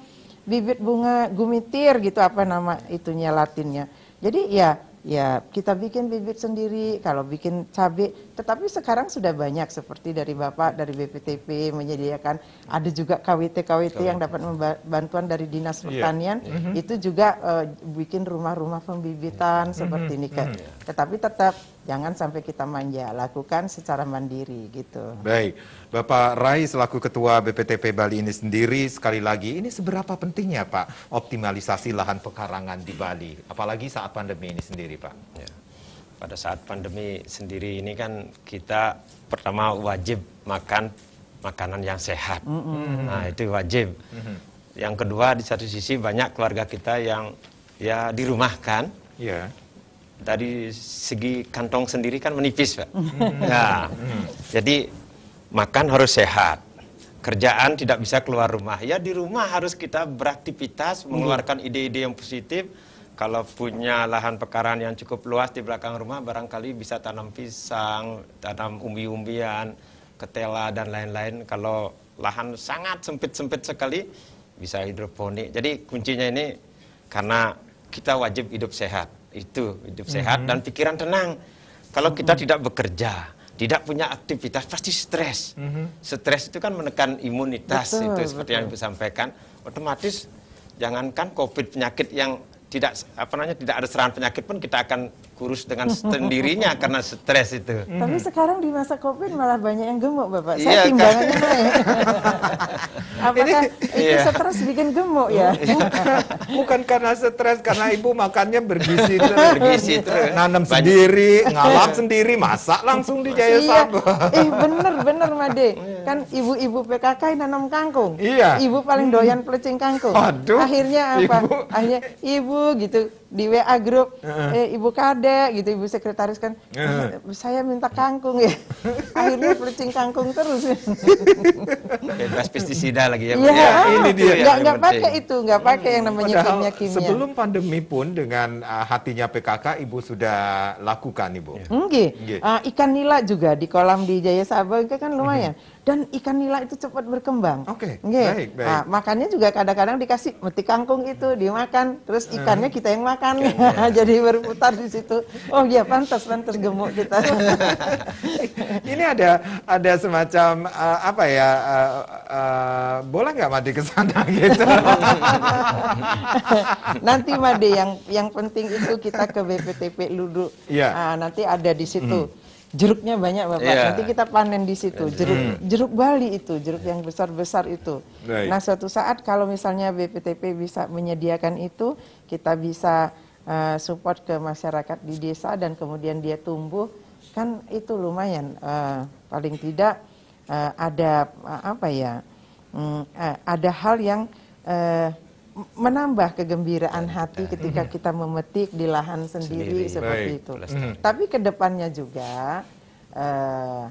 bibit bunga gumitir gitu apa nama itunya latinnya. Jadi ya ya kita bikin bibit sendiri, kalau bikin cabai, tetapi sekarang sudah banyak seperti dari Bapak dari BPTP menyediakan ada juga KWT-KWT yang dapat bantuan dari Dinas iya. Pertanian yeah. mm -hmm. itu juga uh, bikin rumah-rumah pembibitan mm -hmm. seperti ini kan. Mm -hmm. Tetapi tetap Jangan sampai kita manja, lakukan secara mandiri gitu. Baik, Bapak Rai selaku Ketua BPTP Bali ini sendiri sekali lagi ini seberapa pentingnya Pak optimalisasi lahan pekarangan di Bali, apalagi saat pandemi ini sendiri Pak. Ya. Pada saat pandemi sendiri ini kan kita pertama wajib makan makanan yang sehat, mm -hmm. nah mm-hmm. itu wajib. Mm -hmm. Yang kedua di satu sisi banyak keluarga kita yang ya dirumahkan. Yeah dari segi kantong sendiri kan menipis pak. Hmm. Nah, hmm. jadi makan harus sehat. Kerjaan tidak bisa keluar rumah. Ya di rumah harus kita beraktivitas, hmm. mengeluarkan ide-ide yang positif. Kalau punya lahan pekarangan yang cukup luas di belakang rumah, barangkali bisa tanam pisang, tanam umbi-umbian, ketela dan lain-lain. Kalau lahan sangat sempit-sempit sekali, bisa hidroponik. Jadi kuncinya ini karena kita wajib hidup sehat itu hidup sehat mm -hmm. dan mhm. pikiran tenang. Kalau kita mm -hmm. tidak bekerja, tidak punya aktivitas pasti stres. Mm -hmm. Stres itu kan menekan imunitas betul, itu seperti betul. yang ibu sampaikan. Otomatis jangankan COVID penyakit yang tidak apa namanya tidak ada serangan penyakit pun kita akan kurus dengan sendirinya karena stres itu. Tapi sekarang di masa Covid malah banyak yang gemuk, Bapak. Saya iya, timbangannya kan. naik. Ya? Apakah ini, itu iya. stres bikin gemuk ya? Iya. Bukan karena stres, karena ibu makannya bergisi, terus. Bergizi iya. terus. Nanam banyak. sendiri, ngalap sendiri, masak langsung di Jaya iya. Eh bener, bener Made. Kan ibu-ibu PKK nanam kangkung. Iya. Ibu paling doyan pelecing kangkung. Aduh. Akhirnya apa? Ibu. Akhirnya ibu gitu di WA grup uh -huh. eh, ibu kade gitu ibu sekretaris kan uh -huh. Eh, saya minta kangkung ya akhirnya pelicing kangkung terus bebas pestisida lagi ya, iya, ya, ya ini dia nggak nggak pakai itu nggak pakai yang namanya Padahal kimia kimia sebelum pandemi pun dengan uh, hatinya PKK ibu sudah lakukan ibu yeah. uh, ikan nila juga di kolam di Jaya Sabah itu kan lumayan uh-huh dan ikan nila itu cepat berkembang. Oke. Okay. Baik, baik. Nah, makannya juga kadang-kadang dikasih meti kangkung itu dimakan, terus eh. ikannya kita yang makan. Okay. Iya. Nah, jadi berputar di situ. Oh iya, pantas pantas gemuk kita. Ini ada ada semacam uh, apa ya? Uh, eh, uh, bola nggak Madi ke sana gitu? nanti Made yang yang penting itu kita ke BPTP Ludu. Yeah. Iya. Nah, nanti ada di situ. Mm jeruknya banyak bapak. Yeah. Nanti kita panen di situ iya. jeruk hmm. jeruk Bali itu jeruk yang besar besar itu. Right. Nah suatu saat kalau misalnya BPTP bisa menyediakan itu, kita bisa uh, support ke masyarakat di desa dan kemudian dia tumbuh kan itu lumayan uh, paling tidak uh, ada uh, apa ya um, uh, ada hal yang uh, menambah kegembiraan iya. hati ketika kita memetik di lahan sendiri, sendiri. seperti Baik. itu. Mm. Tapi kedepannya juga uh,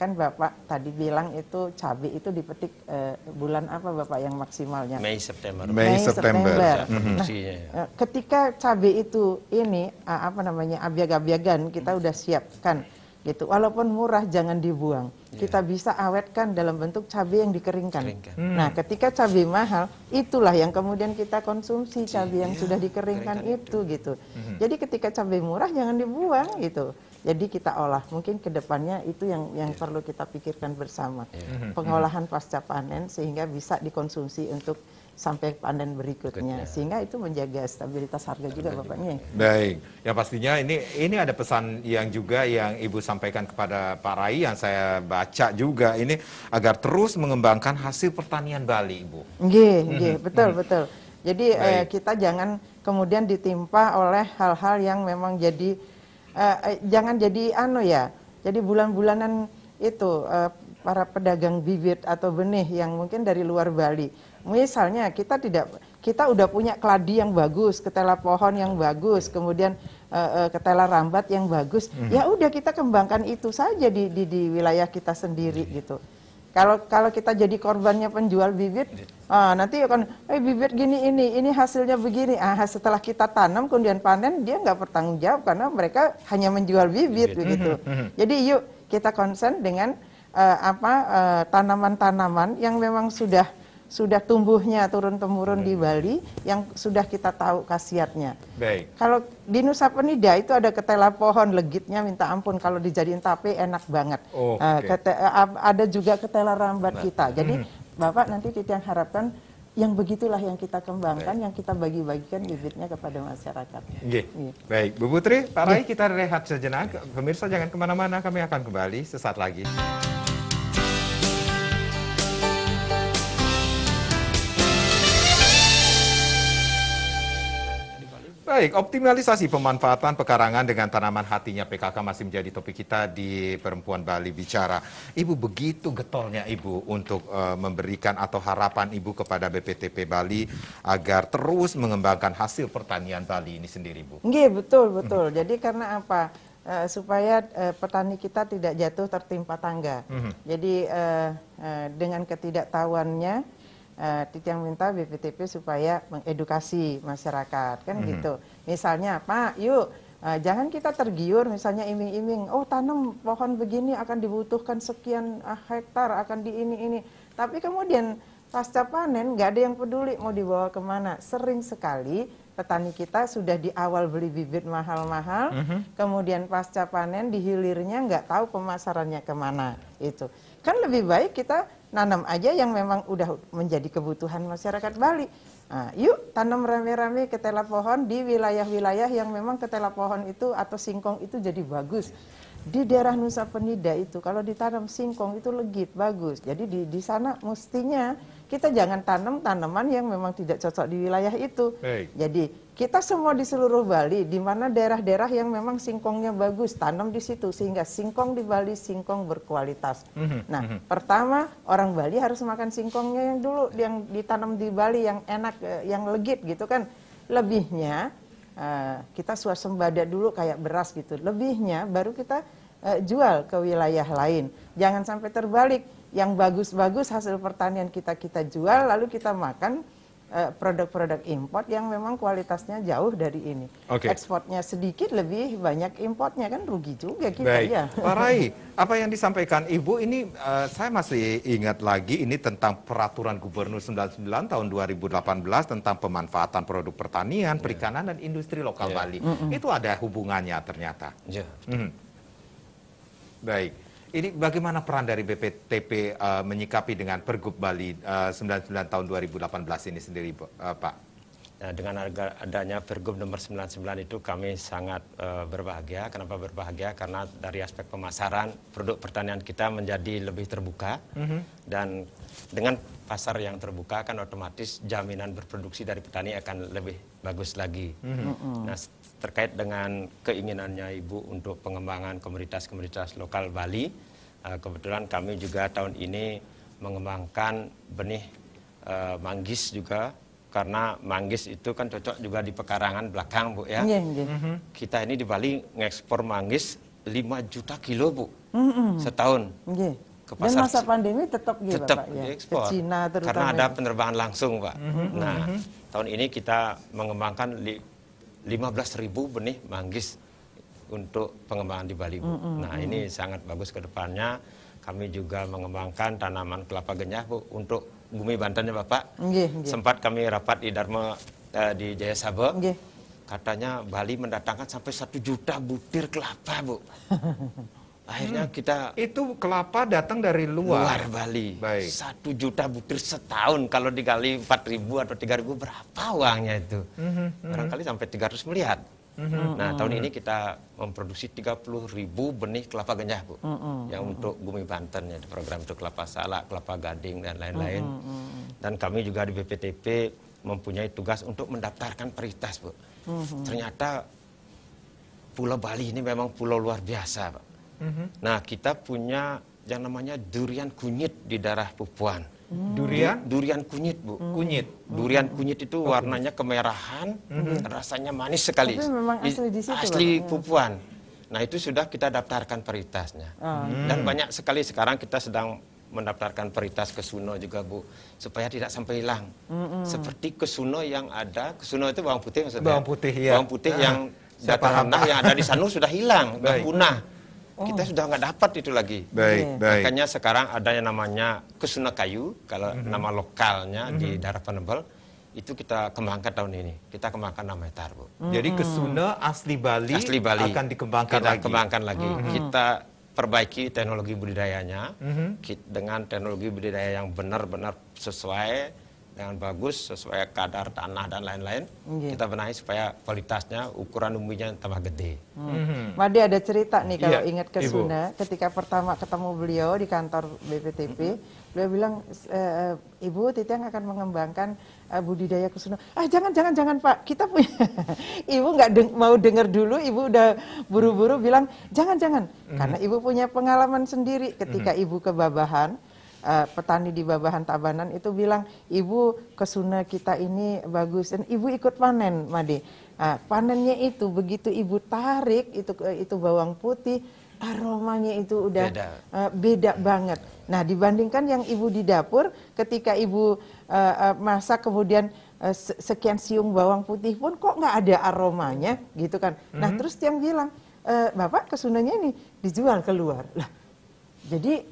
kan bapak tadi bilang itu cabai itu dipetik uh, bulan apa bapak yang maksimalnya? Mei September. Mei, September. September. Iya, nah, eh, ketika cabai itu ini uh, apa namanya abiaga-abiagan kita mm. udah siapkan gitu. Walaupun murah jangan dibuang. Yeah. Kita bisa awetkan dalam bentuk cabai yang dikeringkan. Hmm. Nah, ketika cabai mahal, itulah yang kemudian kita konsumsi iya, cabai yang yeah. sudah iya, dikeringkan Keringkan itu, gitu. Hmm. Jadi ketika cabai murah jangan dibuang gitu. Jadi kita olah. Mungkin kedepannya itu yang yang yeah. perlu kita pikirkan bersama. Yeah. Hmm. Pengolahan pasca panen sehingga bisa dikonsumsi untuk sampai panen berikutnya. Sehingga itu menjaga stabilitas harga juga Bapaknya. Baik. Ya pastinya ini ini ada pesan yang juga yang Ibu sampaikan kepada Pak Rai yang saya baca juga ini agar terus mengembangkan hasil pertanian Bali, Ibu. Nggih, hmm. betul, hmm. betul. Jadi eh, kita jangan kemudian ditimpa oleh hal-hal yang memang jadi eh, eh, jangan jadi ano ya. Jadi bulan-bulanan itu eh, para pedagang bibit atau benih yang mungkin dari luar Bali misalnya kita tidak kita udah punya keladi yang bagus, ketela pohon yang bagus, iya. kemudian uh, uh, ketela rambat yang bagus. Mm -hmm. Ya udah kita kembangkan itu saja di, di di wilayah kita sendiri iya. gitu. Kalau kalau kita jadi korbannya penjual bibit, iya. ah, nanti akan eh bibit gini ini ini hasilnya begini. Ah setelah kita tanam kemudian panen dia nggak bertanggung jawab karena mereka hanya menjual bibit, bibit. begitu. Mm -hmm. Jadi yuk kita konsen dengan uh, apa tanaman-tanaman uh, yang memang sudah sudah tumbuhnya turun temurun hmm. di Bali yang sudah kita tahu khasiatnya. Baik. Kalau di Nusa Penida itu ada ketela pohon legitnya minta ampun kalau dijadiin tape enak banget. Oh, okay. uh, ada juga ketela rambat nah. kita. Jadi hmm. Bapak nanti Titian harapkan yang begitulah yang kita kembangkan, Baik. yang kita bagi-bagikan bibitnya kepada masyarakat. Gih. Gih. Iya. Baik, Bu Putri, Pak Rai kita rehat sejenak. Pemirsa jangan kemana-mana, kami akan kembali sesaat lagi. Baik, optimalisasi pemanfaatan pekarangan dengan tanaman hatinya PKK masih menjadi topik kita di Perempuan Bali Bicara. Ibu begitu getolnya Ibu untuk uh, memberikan atau harapan Ibu kepada BPTP Bali agar terus mengembangkan hasil pertanian Bali ini sendiri, Bu. Iya, betul, mhm. betul. Jadi karena apa? Uh, supaya uh, petani kita tidak jatuh tertimpa tangga. Mm -hmm. Jadi uh, uh, dengan ketidaktahuannya uh, yang minta BPTP supaya mengedukasi masyarakat kan -hmm. gitu. Misalnya Pak, yuk uh, jangan kita tergiur misalnya iming-iming, oh tanam pohon begini akan dibutuhkan sekian uh, hektar akan di ini ini. Tapi kemudian pasca panen nggak ada yang peduli mau dibawa kemana. Sering sekali petani kita sudah di awal beli bibit mahal-mahal, mm -hmm. kemudian pasca panen di hilirnya nggak tahu pemasarannya kemana itu. Kan lebih baik kita nanam aja yang memang udah menjadi kebutuhan masyarakat Bali. Nah, yuk tanam rame-rame ketela pohon di wilayah-wilayah yang memang ketela pohon itu atau singkong itu jadi bagus. Di daerah Nusa Penida itu kalau ditanam singkong itu legit, bagus. Jadi di, di sana mestinya kita jangan tanam tanaman yang memang tidak cocok di wilayah itu. Baik. Jadi kita semua di seluruh Bali, di mana daerah-daerah yang memang singkongnya bagus, tanam di situ sehingga singkong di Bali singkong berkualitas. Mm -hmm. Nah, mm -hmm. pertama orang Bali harus makan singkongnya yang dulu yang ditanam di Bali yang enak, eh, yang legit gitu kan. Lebihnya eh, kita suasembada dulu kayak beras gitu. Lebihnya baru kita eh, jual ke wilayah lain. Jangan sampai terbalik yang bagus-bagus hasil pertanian kita kita jual lalu kita makan eh, produk-produk import yang memang kualitasnya jauh dari ini. Okay. Ekspornya sedikit lebih banyak importnya kan rugi juga kita Baik. ya. Pak Rai, apa yang disampaikan Ibu ini uh, saya masih ingat lagi ini tentang peraturan Gubernur 99 tahun 2018 tentang pemanfaatan produk pertanian, ya. perikanan dan industri lokal yeah. Bali. Mm -mm. Itu ada hubungannya ternyata. Yeah. Mm. Baik. Ini bagaimana peran dari BPTP uh, eh, menyikapi dengan Pergub Bali eh, uh, 99 tahun 2018 ini sendiri, uh, Pak? Eh, dengan adanya Pergub nomor 99 itu kami sangat uh, berbahagia. Kenapa berbahagia? Karena dari aspek pemasaran produk pertanian kita menjadi lebih terbuka mm -hmm. dan dengan pasar yang terbuka kan otomatis jaminan berproduksi dari petani akan lebih bagus lagi. Mm -hmm. Nah, mhm. nah terkait dengan keinginannya Ibu untuk pengembangan komunitas-komunitas lokal Bali, uh, kebetulan kami juga tahun ini mengembangkan benih uh, manggis juga karena manggis itu kan cocok juga di pekarangan belakang bu ya. Yeah, yeah. Mm -hmm. Kita ini di Bali ngekspor manggis 5 juta kilo bu mm -hmm. setahun. Yeah. Ke pasar, Dan masa pandemi tetap gitu, tetap ya? Ke Cina terutama. Karena ada penerbangan langsung pak. Mm -hmm. Nah mm -hmm. tahun ini kita mengembangkan 15 ribu benih manggis untuk pengembangan di Bali bu. Mm -hmm. Nah mhm. ini sangat bagus ke depannya. Kami juga mengembangkan tanaman kelapa genyah bu untuk Bumi Banten ya Bapak. Sempat kami rapat di Dharma uh, di Jaya Sabo. Katanya Bali mendatangkan sampai satu juta butir kelapa, Bu. Akhirnya hmm. kita itu kelapa datang dari luar, luar Bali. Satu juta butir setahun kalau digali empat ribu atau tiga ribu berapa uangnya itu? Mm -hmm. Barangkali sampai tiga ratus melihat hmm Nah, mm-hmm. tahun ini kita memproduksi 30 ribu benih kelapa genjah, Bu. Mm-hmm. Yang untuk Bumi Banten, ya, program untuk kelapa salak, kelapa gading, dan lain-lain. Mm-hmm. mm-hmm. Dan kami juga di BPTP mempunyai tugas untuk mendaftarkan peritas Bu. Mm-hmm. Ternyata Pulau Bali ini memang pulau luar biasa, Pak. Mm-hmm. Nah, kita punya yang namanya durian kunyit di daerah Pupuan. Hmm. Durian? Durian kunyit, Bu. Hmm. Kunyit. Hmm. Durian kunyit itu okay. warnanya kemerahan, hmm. rasanya manis sekali. Tapi memang asli di situ. Asli kan? Ya. Pupuan. Nah, itu sudah kita daftarkan peritasnya. Ah. Hmm. Dan banyak sekali sekarang kita sedang mendaftarkan peritas ke Suno juga, Bu, supaya tidak sampai hilang. Hmm. Seperti ke Suno yang ada, ke Suno itu bawang putih maksudnya. Bawang putih ya. Bawang putih ya. yang ah. data tanah yang ada di Sanur sudah hilang, sudah punah kita oh. sudah nggak dapat itu lagi. Baik, iya. baik. Makanya sekarang ada yang namanya kesuna kayu, kalau -hmm. nama lokalnya -hmm. di daerah Penebel itu kita kembangkan tahun ini. Kita kembangkan namanya hektar, Bu. -hmm. Jadi mhm. kesuna asli Bali, asli Bali akan dikembangkan kita lagi. kembangkan lagi. -hmm. Kita perbaiki teknologi budidayanya -hmm. dengan teknologi budidaya yang benar-benar sesuai dengan bagus sesuai kadar tanah dan lain-lain. Okay. Kita benahi supaya kualitasnya, ukuran umbinya tambah gede. Hmm. Madi hmm. ada cerita nih kalau yeah. ingat ke Ibu. Sunda, ketika pertama ketemu beliau di kantor BPTP, hmm. beliau bilang e, Ibu yang akan mengembangkan uh, budidaya kesuna. Ah jangan jangan jangan Pak, kita punya ibu nggak deng mau dengar dulu, ibu udah buru-buru bilang jangan jangan, -hmm. karena ibu punya pengalaman sendiri ketika -hmm. ibu kebabahan uh, petani di Babahan Tabanan itu bilang, ibu kesuna kita ini bagus dan ibu ikut panen, Made. Uh, panennya itu begitu ibu tarik itu itu bawang putih aromanya itu udah beda, uh, beda hmm. banget. Nah dibandingkan yang ibu di dapur ketika ibu uh, uh, masak kemudian sekian siung bawang putih pun kok nggak ada aromanya gitu kan. Mm -hmm. Nah terus yang bilang e, bapak kesunanya ini dijual keluar lah. Jadi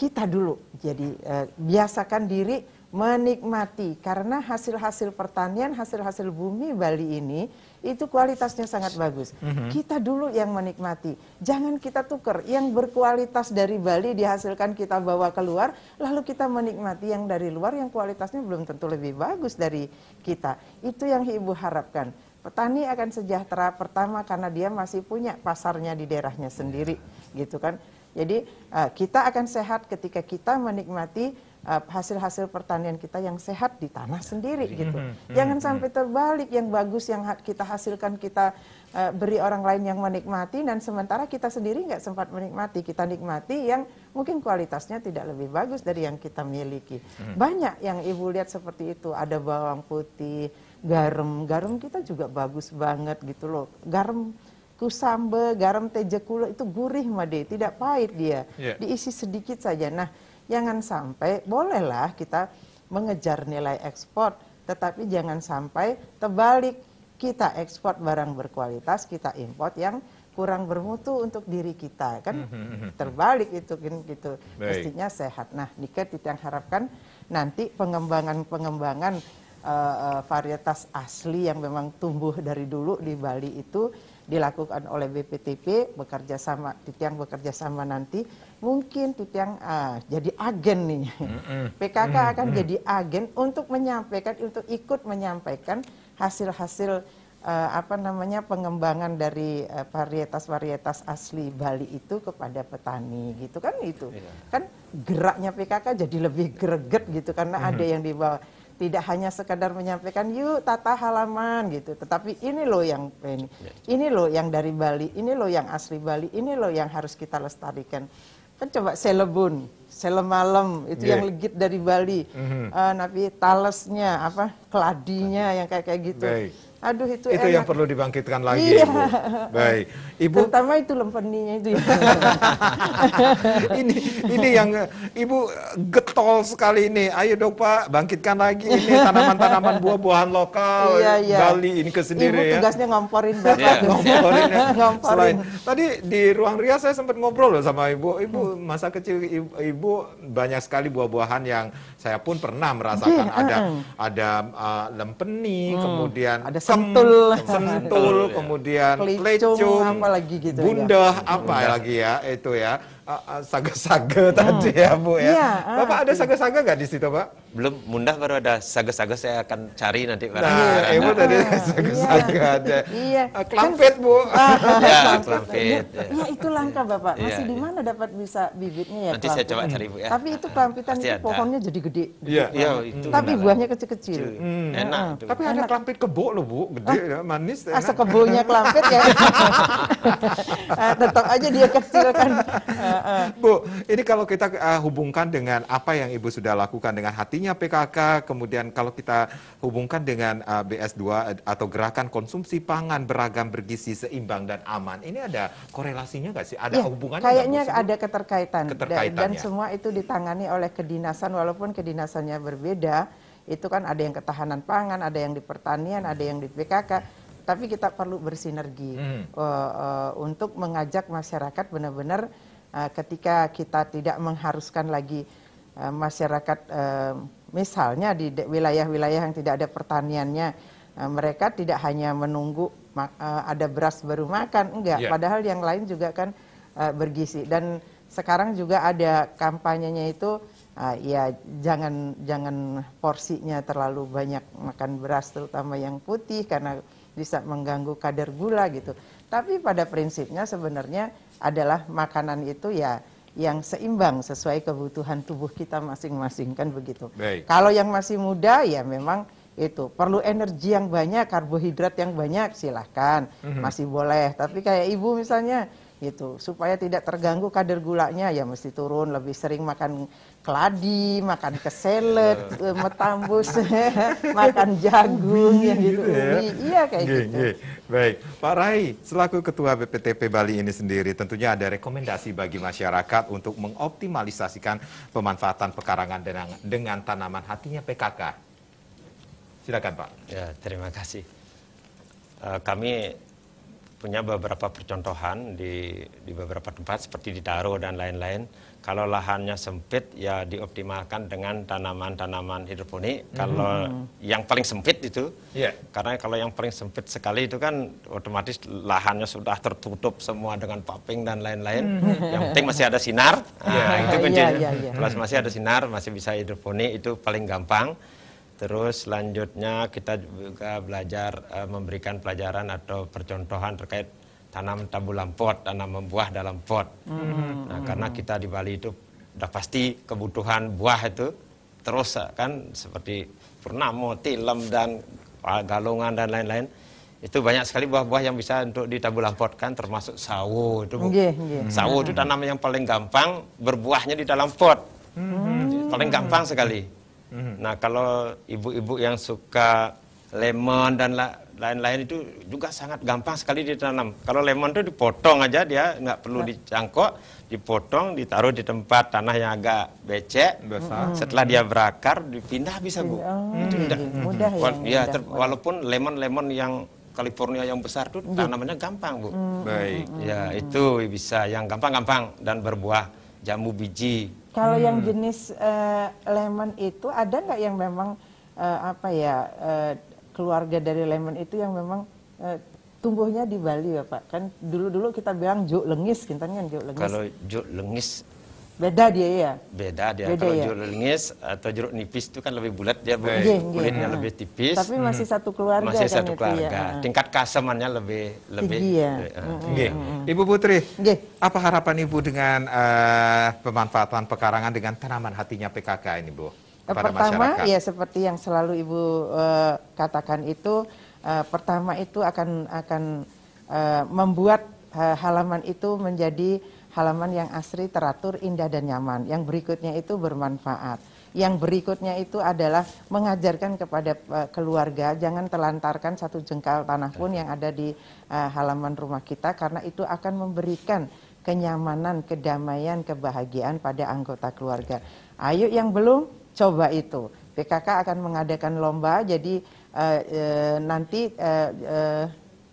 kita dulu. Jadi eh, biasakan diri menikmati karena hasil-hasil pertanian, hasil-hasil bumi Bali ini itu kualitasnya sangat bagus. Mm-hmm. Kita dulu yang menikmati. Jangan kita tuker yang berkualitas dari Bali dihasilkan kita bawa keluar lalu kita menikmati yang dari luar yang kualitasnya belum tentu lebih bagus dari kita. Itu yang Ibu harapkan. Petani akan sejahtera pertama karena dia masih punya pasarnya di daerahnya sendiri iya. gitu kan. Jadi uh, kita akan sehat ketika kita menikmati eh, hasil-hasil uh, pertanian kita yang sehat di tanah sendiri iya. gitu. Mm-hmm. Jangan hmm. sampai terbalik yang bagus yang ha kita hasilkan kita uh, beri orang lain yang menikmati dan sementara kita sendiri nggak sempat menikmati kita nikmati yang mungkin kualitasnya tidak lebih bagus dari yang kita miliki. mm Banyak yang ibu lihat seperti itu ada bawang putih, garam, garam kita juga bagus banget gitu loh. Garam kusambe, garam tejekulo itu gurih made, tidak pahit dia. Yeah. Diisi sedikit saja. Nah, jangan sampai bolehlah kita mengejar nilai ekspor, tetapi jangan sampai terbalik kita ekspor barang berkualitas, kita import yang kurang bermutu untuk diri kita kan mhm, mhm, mhm. terbalik itu kan gitu mestinya sehat nah Nika yang harapkan nanti pengembangan pengembangan uh, uh, eh, varietas asli yang memang tumbuh dari dulu di Bali itu dilakukan oleh BPTP bekerja sama Titiang bekerja sama nanti mungkin Titiang ah, jadi agen nih PKK akan jadi agen untuk menyampaikan untuk ikut menyampaikan hasil-hasil uh, apa namanya pengembangan dari eh, varietas-varietas uh, asli Bali itu kepada petani gitu kan itu iya. kan geraknya PKK jadi lebih greget gitu karena ada yang dibawa tidak hanya sekadar menyampaikan yuk tata halaman gitu tetapi ini loh yang ini ya, ya. ini loh yang dari Bali ini loh yang asli Bali ini loh yang harus kita lestarikan kan coba selebun selemalem itu yeah. yang legit dari Bali mm -hmm. uh, eh, tapi talesnya apa keladinya yang kayak kayak gitu Baik. Aduh itu Itu yang perlu dibangkitkan lagi iya. Ibu. Baik. Ibu Terutama itu lempeninya itu. ini ini yang Ibu getol sekali ini. Ayo dong Pak, bangkitkan lagi ini tanaman-tanaman buah-buahan lokal iya, iya. Bali ini ke sendiri ya. tugasnya ngomporin Bapak. Iya. ngomporin. Ya. ngomporin. tadi di ruang ria saya sempat ngobrol loh sama Ibu. Ibu hmm. masa kecil Ibu, ibu banyak sekali buah-buahan yang saya pun pernah merasakan yeah, ada ada uh, lempeni, hmm, kemudian ada sentul, sentul, ya. kemudian lecung gitu ya. apa lagi gitu bunda ya. apa hmm. lagi ya itu ya saga-saga uh, uh, tadi hmm. ya Bu ya. Yeah, uh, Bapak ah, ada saga-saga nggak di situ Pak? Belum, mundah baru ada saga-saga saya akan cari nanti. Nah, nah eh, Ibu tadi iya, saga-saga iya. ada. Iya. Uh, ah, klampet Bu. Uh, ya, klampet. Ya. ya itu langka Bapak. Iya, Masih yeah, di mana dapat bisa bibitnya ya Nanti klampet. saya coba cari Bu ya. Tapi itu klampitan uh, itu ada. pohonnya jadi gede. Iya, iya itu. Tapi buahnya kecil-kecil. Hmm. Enak. Itu. Tapi ada klampet kebo loh Bu, gede ah, manis. Enak. Asa kebonya klampet ya. Tetap aja dia kecil kan. Bu, ini kalau kita uh, hubungkan dengan apa yang Ibu sudah lakukan dengan hatinya PKK, kemudian kalau kita hubungkan dengan uh, eh, BS2 eh, atau gerakan konsumsi pangan beragam bergizi seimbang dan aman, ini ada korelasinya nggak sih? Ada ya, hubungannya? Kayaknya gak, ada keterkaitan. keterkaitan dan, dan ya. semua itu ditangani oleh kedinasan, walaupun kedinasannya berbeda, itu kan ada yang ketahanan pangan, ada yang di pertanian, ada yang di PKK tapi kita perlu bersinergi hmm. uh, uh, untuk mengajak masyarakat benar-benar Eh, ketika kita tidak mengharuskan lagi eh, masyarakat eh, misalnya di wilayah-wilayah yang tidak ada pertaniannya mereka tidak hanya menunggu ada beras baru makan enggak yeah. padahal yang lain juga kan bergizi dan sekarang juga ada kampanyenya itu ya jangan jangan porsinya terlalu banyak makan beras terutama yang putih karena bisa mengganggu kadar gula gitu tapi pada prinsipnya sebenarnya adalah makanan itu ya yang seimbang sesuai kebutuhan tubuh kita masing-masing kan begitu. Baik. Kalau yang masih muda ya memang itu perlu energi yang banyak, karbohidrat yang banyak silahkan mm-hmm. masih boleh. Tapi kayak ibu misalnya itu supaya tidak terganggu kadar gulanya ya mesti turun lebih sering makan keladi, makan keselet, eh, metambus, makan jagung ya, gitu. gitu ya? Iya kayak gini, gitu. Gini. Baik, Pak Rai, selaku Ketua BPTP Bali ini sendiri tentunya ada rekomendasi bagi masyarakat untuk mengoptimalisasikan pemanfaatan pekarangan dengan, dengan tanaman hatinya PKK. Silakan Pak. Ya, terima kasih. Uh, kami punya beberapa percontohan di, di beberapa tempat seperti di Taro dan lain-lain. Kalau lahannya sempit ya dioptimalkan dengan tanaman-tanaman hidroponik. Mm-hmm. Kalau yang paling sempit itu, yeah. karena kalau yang paling sempit sekali itu kan otomatis lahannya sudah tertutup semua dengan paping dan lain-lain. Mm-hmm. Yang penting masih ada sinar. Nah, itu ya, kuncinya. Yeah, yeah, yeah. Kalau masih ada sinar masih bisa hidroponik itu paling gampang. Terus selanjutnya kita juga belajar uh, memberikan pelajaran atau percontohan terkait tanam tabu pot, tanam buah dalam pot. Mm-hmm. Nah, karena kita di Bali itu udah pasti kebutuhan buah itu terus kan seperti purnamo, tilam dan eh, galungan dan lain-lain. Itu banyak sekali buah-buah yang bisa untuk ditabu pot kan, termasuk sawo itu. Mm-hmm. Sawo itu tanaman yang paling gampang berbuahnya di dalam pot. Mm-hmm. Paling gampang sekali. Mhm. Nah kalau ibu-ibu yang suka lemon dan lain-lain itu juga sangat gampang sekali ditanam. Kalau lemon itu dipotong aja dia nggak perlu iya. dicangkok, dipotong, ditaruh di tempat tanah yang agak becek. Besar. Mhm. Mhm. Setelah dia berakar, dipindah bisa bu. Hmm. itu iya, iya. mudah. Ya, mudah ya. ya mudah. Walaupun lemon-lemon yang California yang besar itu tanamannya gampang bu. Baik. Ya itu bisa yang gampang-gampang dan berbuah jamu biji kalau hmm. yang jenis uh, lemon itu ada nggak yang memang uh, apa ya uh, keluarga dari lemon itu yang memang uh, tumbuhnya di Bali ya Pak? Kan dulu-dulu kita bilang juk lengis, kita kan juk lengis. Kalau juk lengis Beda dia ya? Beda dia. Beda, Kalau ya? jeruk lengis atau jeruk nipis itu kan lebih bulat, dia yeah, kulitnya yeah. lebih tipis. Tapi masih hmm. satu keluarga Masih kan satu ya? keluarga. Ya? Tingkat kasemannya lebih... lebih Tinggi ya? Lebih, uh, Ibu Putri, okay. apa harapan Ibu dengan uh, pemanfaatan pekarangan dengan tanaman hatinya PKK ini, Bu? Pertama, masyarakat? ya seperti yang selalu Ibu uh, katakan itu, uh, pertama itu akan akan uh, membuat uh, halaman itu menjadi halaman yang asri, teratur, indah dan nyaman. Yang berikutnya itu bermanfaat. Yang berikutnya itu adalah mengajarkan kepada eh, keluarga jangan telantarkan satu jengkal tanah pun yang ada di uh, halaman rumah kita karena itu akan memberikan kenyamanan, kedamaian, kebahagiaan pada anggota keluarga. Ayo yang belum coba itu. PKK akan mengadakan lomba jadi uh, uh, nanti uh, uh,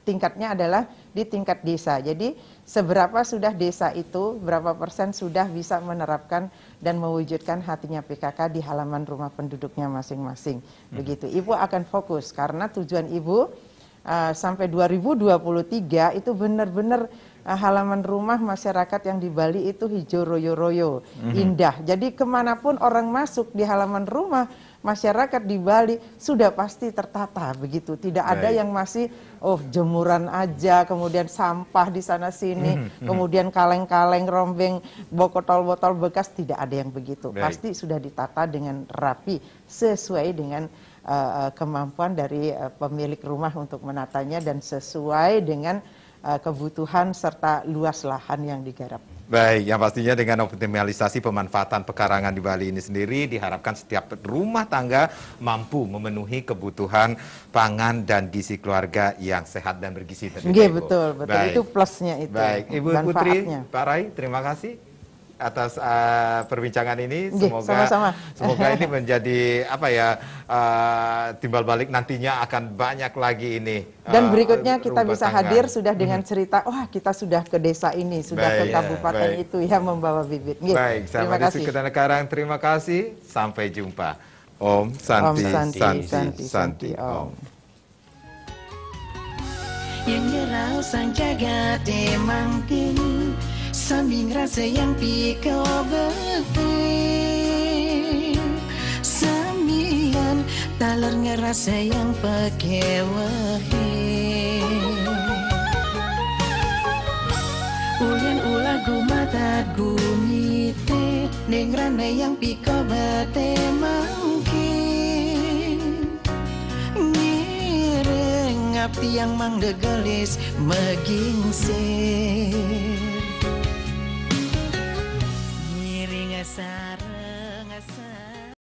tingkatnya adalah di tingkat desa. Jadi seberapa sudah desa itu, berapa persen sudah bisa menerapkan dan mewujudkan hatinya PKK di halaman rumah penduduknya masing-masing. Mhm. Begitu. Ibu akan fokus karena tujuan Ibu uh, sampai 2023 itu benar-benar eh, halaman rumah masyarakat yang di Bali itu hijau royo-royo, mhm. indah. Jadi kemanapun orang masuk di halaman rumah masyarakat di Bali sudah pasti tertata begitu. Tidak Baik. ada yang masih oh jemuran aja, kemudian sampah di sana sini, mm -hmm. kemudian kaleng-kaleng rombeng, botol-botol bekas tidak ada yang begitu. Baik. Pasti sudah ditata dengan rapi sesuai dengan uh, kemampuan dari uh, pemilik rumah untuk menatanya dan sesuai dengan Eh, kebutuhan serta luas lahan yang digarap. Baik, yang pastinya dengan optimalisasi pemanfaatan pekarangan di Bali ini sendiri diharapkan setiap rumah tangga mampu memenuhi kebutuhan pangan dan gizi keluarga yang sehat dan bergizi. Iya betul, betul. Baik. Itu plusnya itu. Baik, Ibu Putri, Pak Rai, terima kasih atas uh, perbincangan ini. Semoga Sama -sama. semoga ini menjadi apa ya uh, timbal balik nantinya akan banyak lagi ini. Dan eh, berikutnya kita bisa tangan. hadir sudah dengan cerita, wah oh, kita sudah ke desa ini, sudah baik, ke kabupaten baik. itu yang membawa bibit. Gih. Gitu. Baik, terima kasih. Sekarang terima kasih, sampai jumpa. Om Santi, Om Santi, Santi, Santi, Santi, Om. Yang nyerau sang jagat kini Sambil rasa yang pikau betul Sambil talar ngerasa yang pakai wahai Ulian ulah gu gumite Neng rana yang pikau bate mungkin Ngireng ngapti yang manggegelis megingsing sound.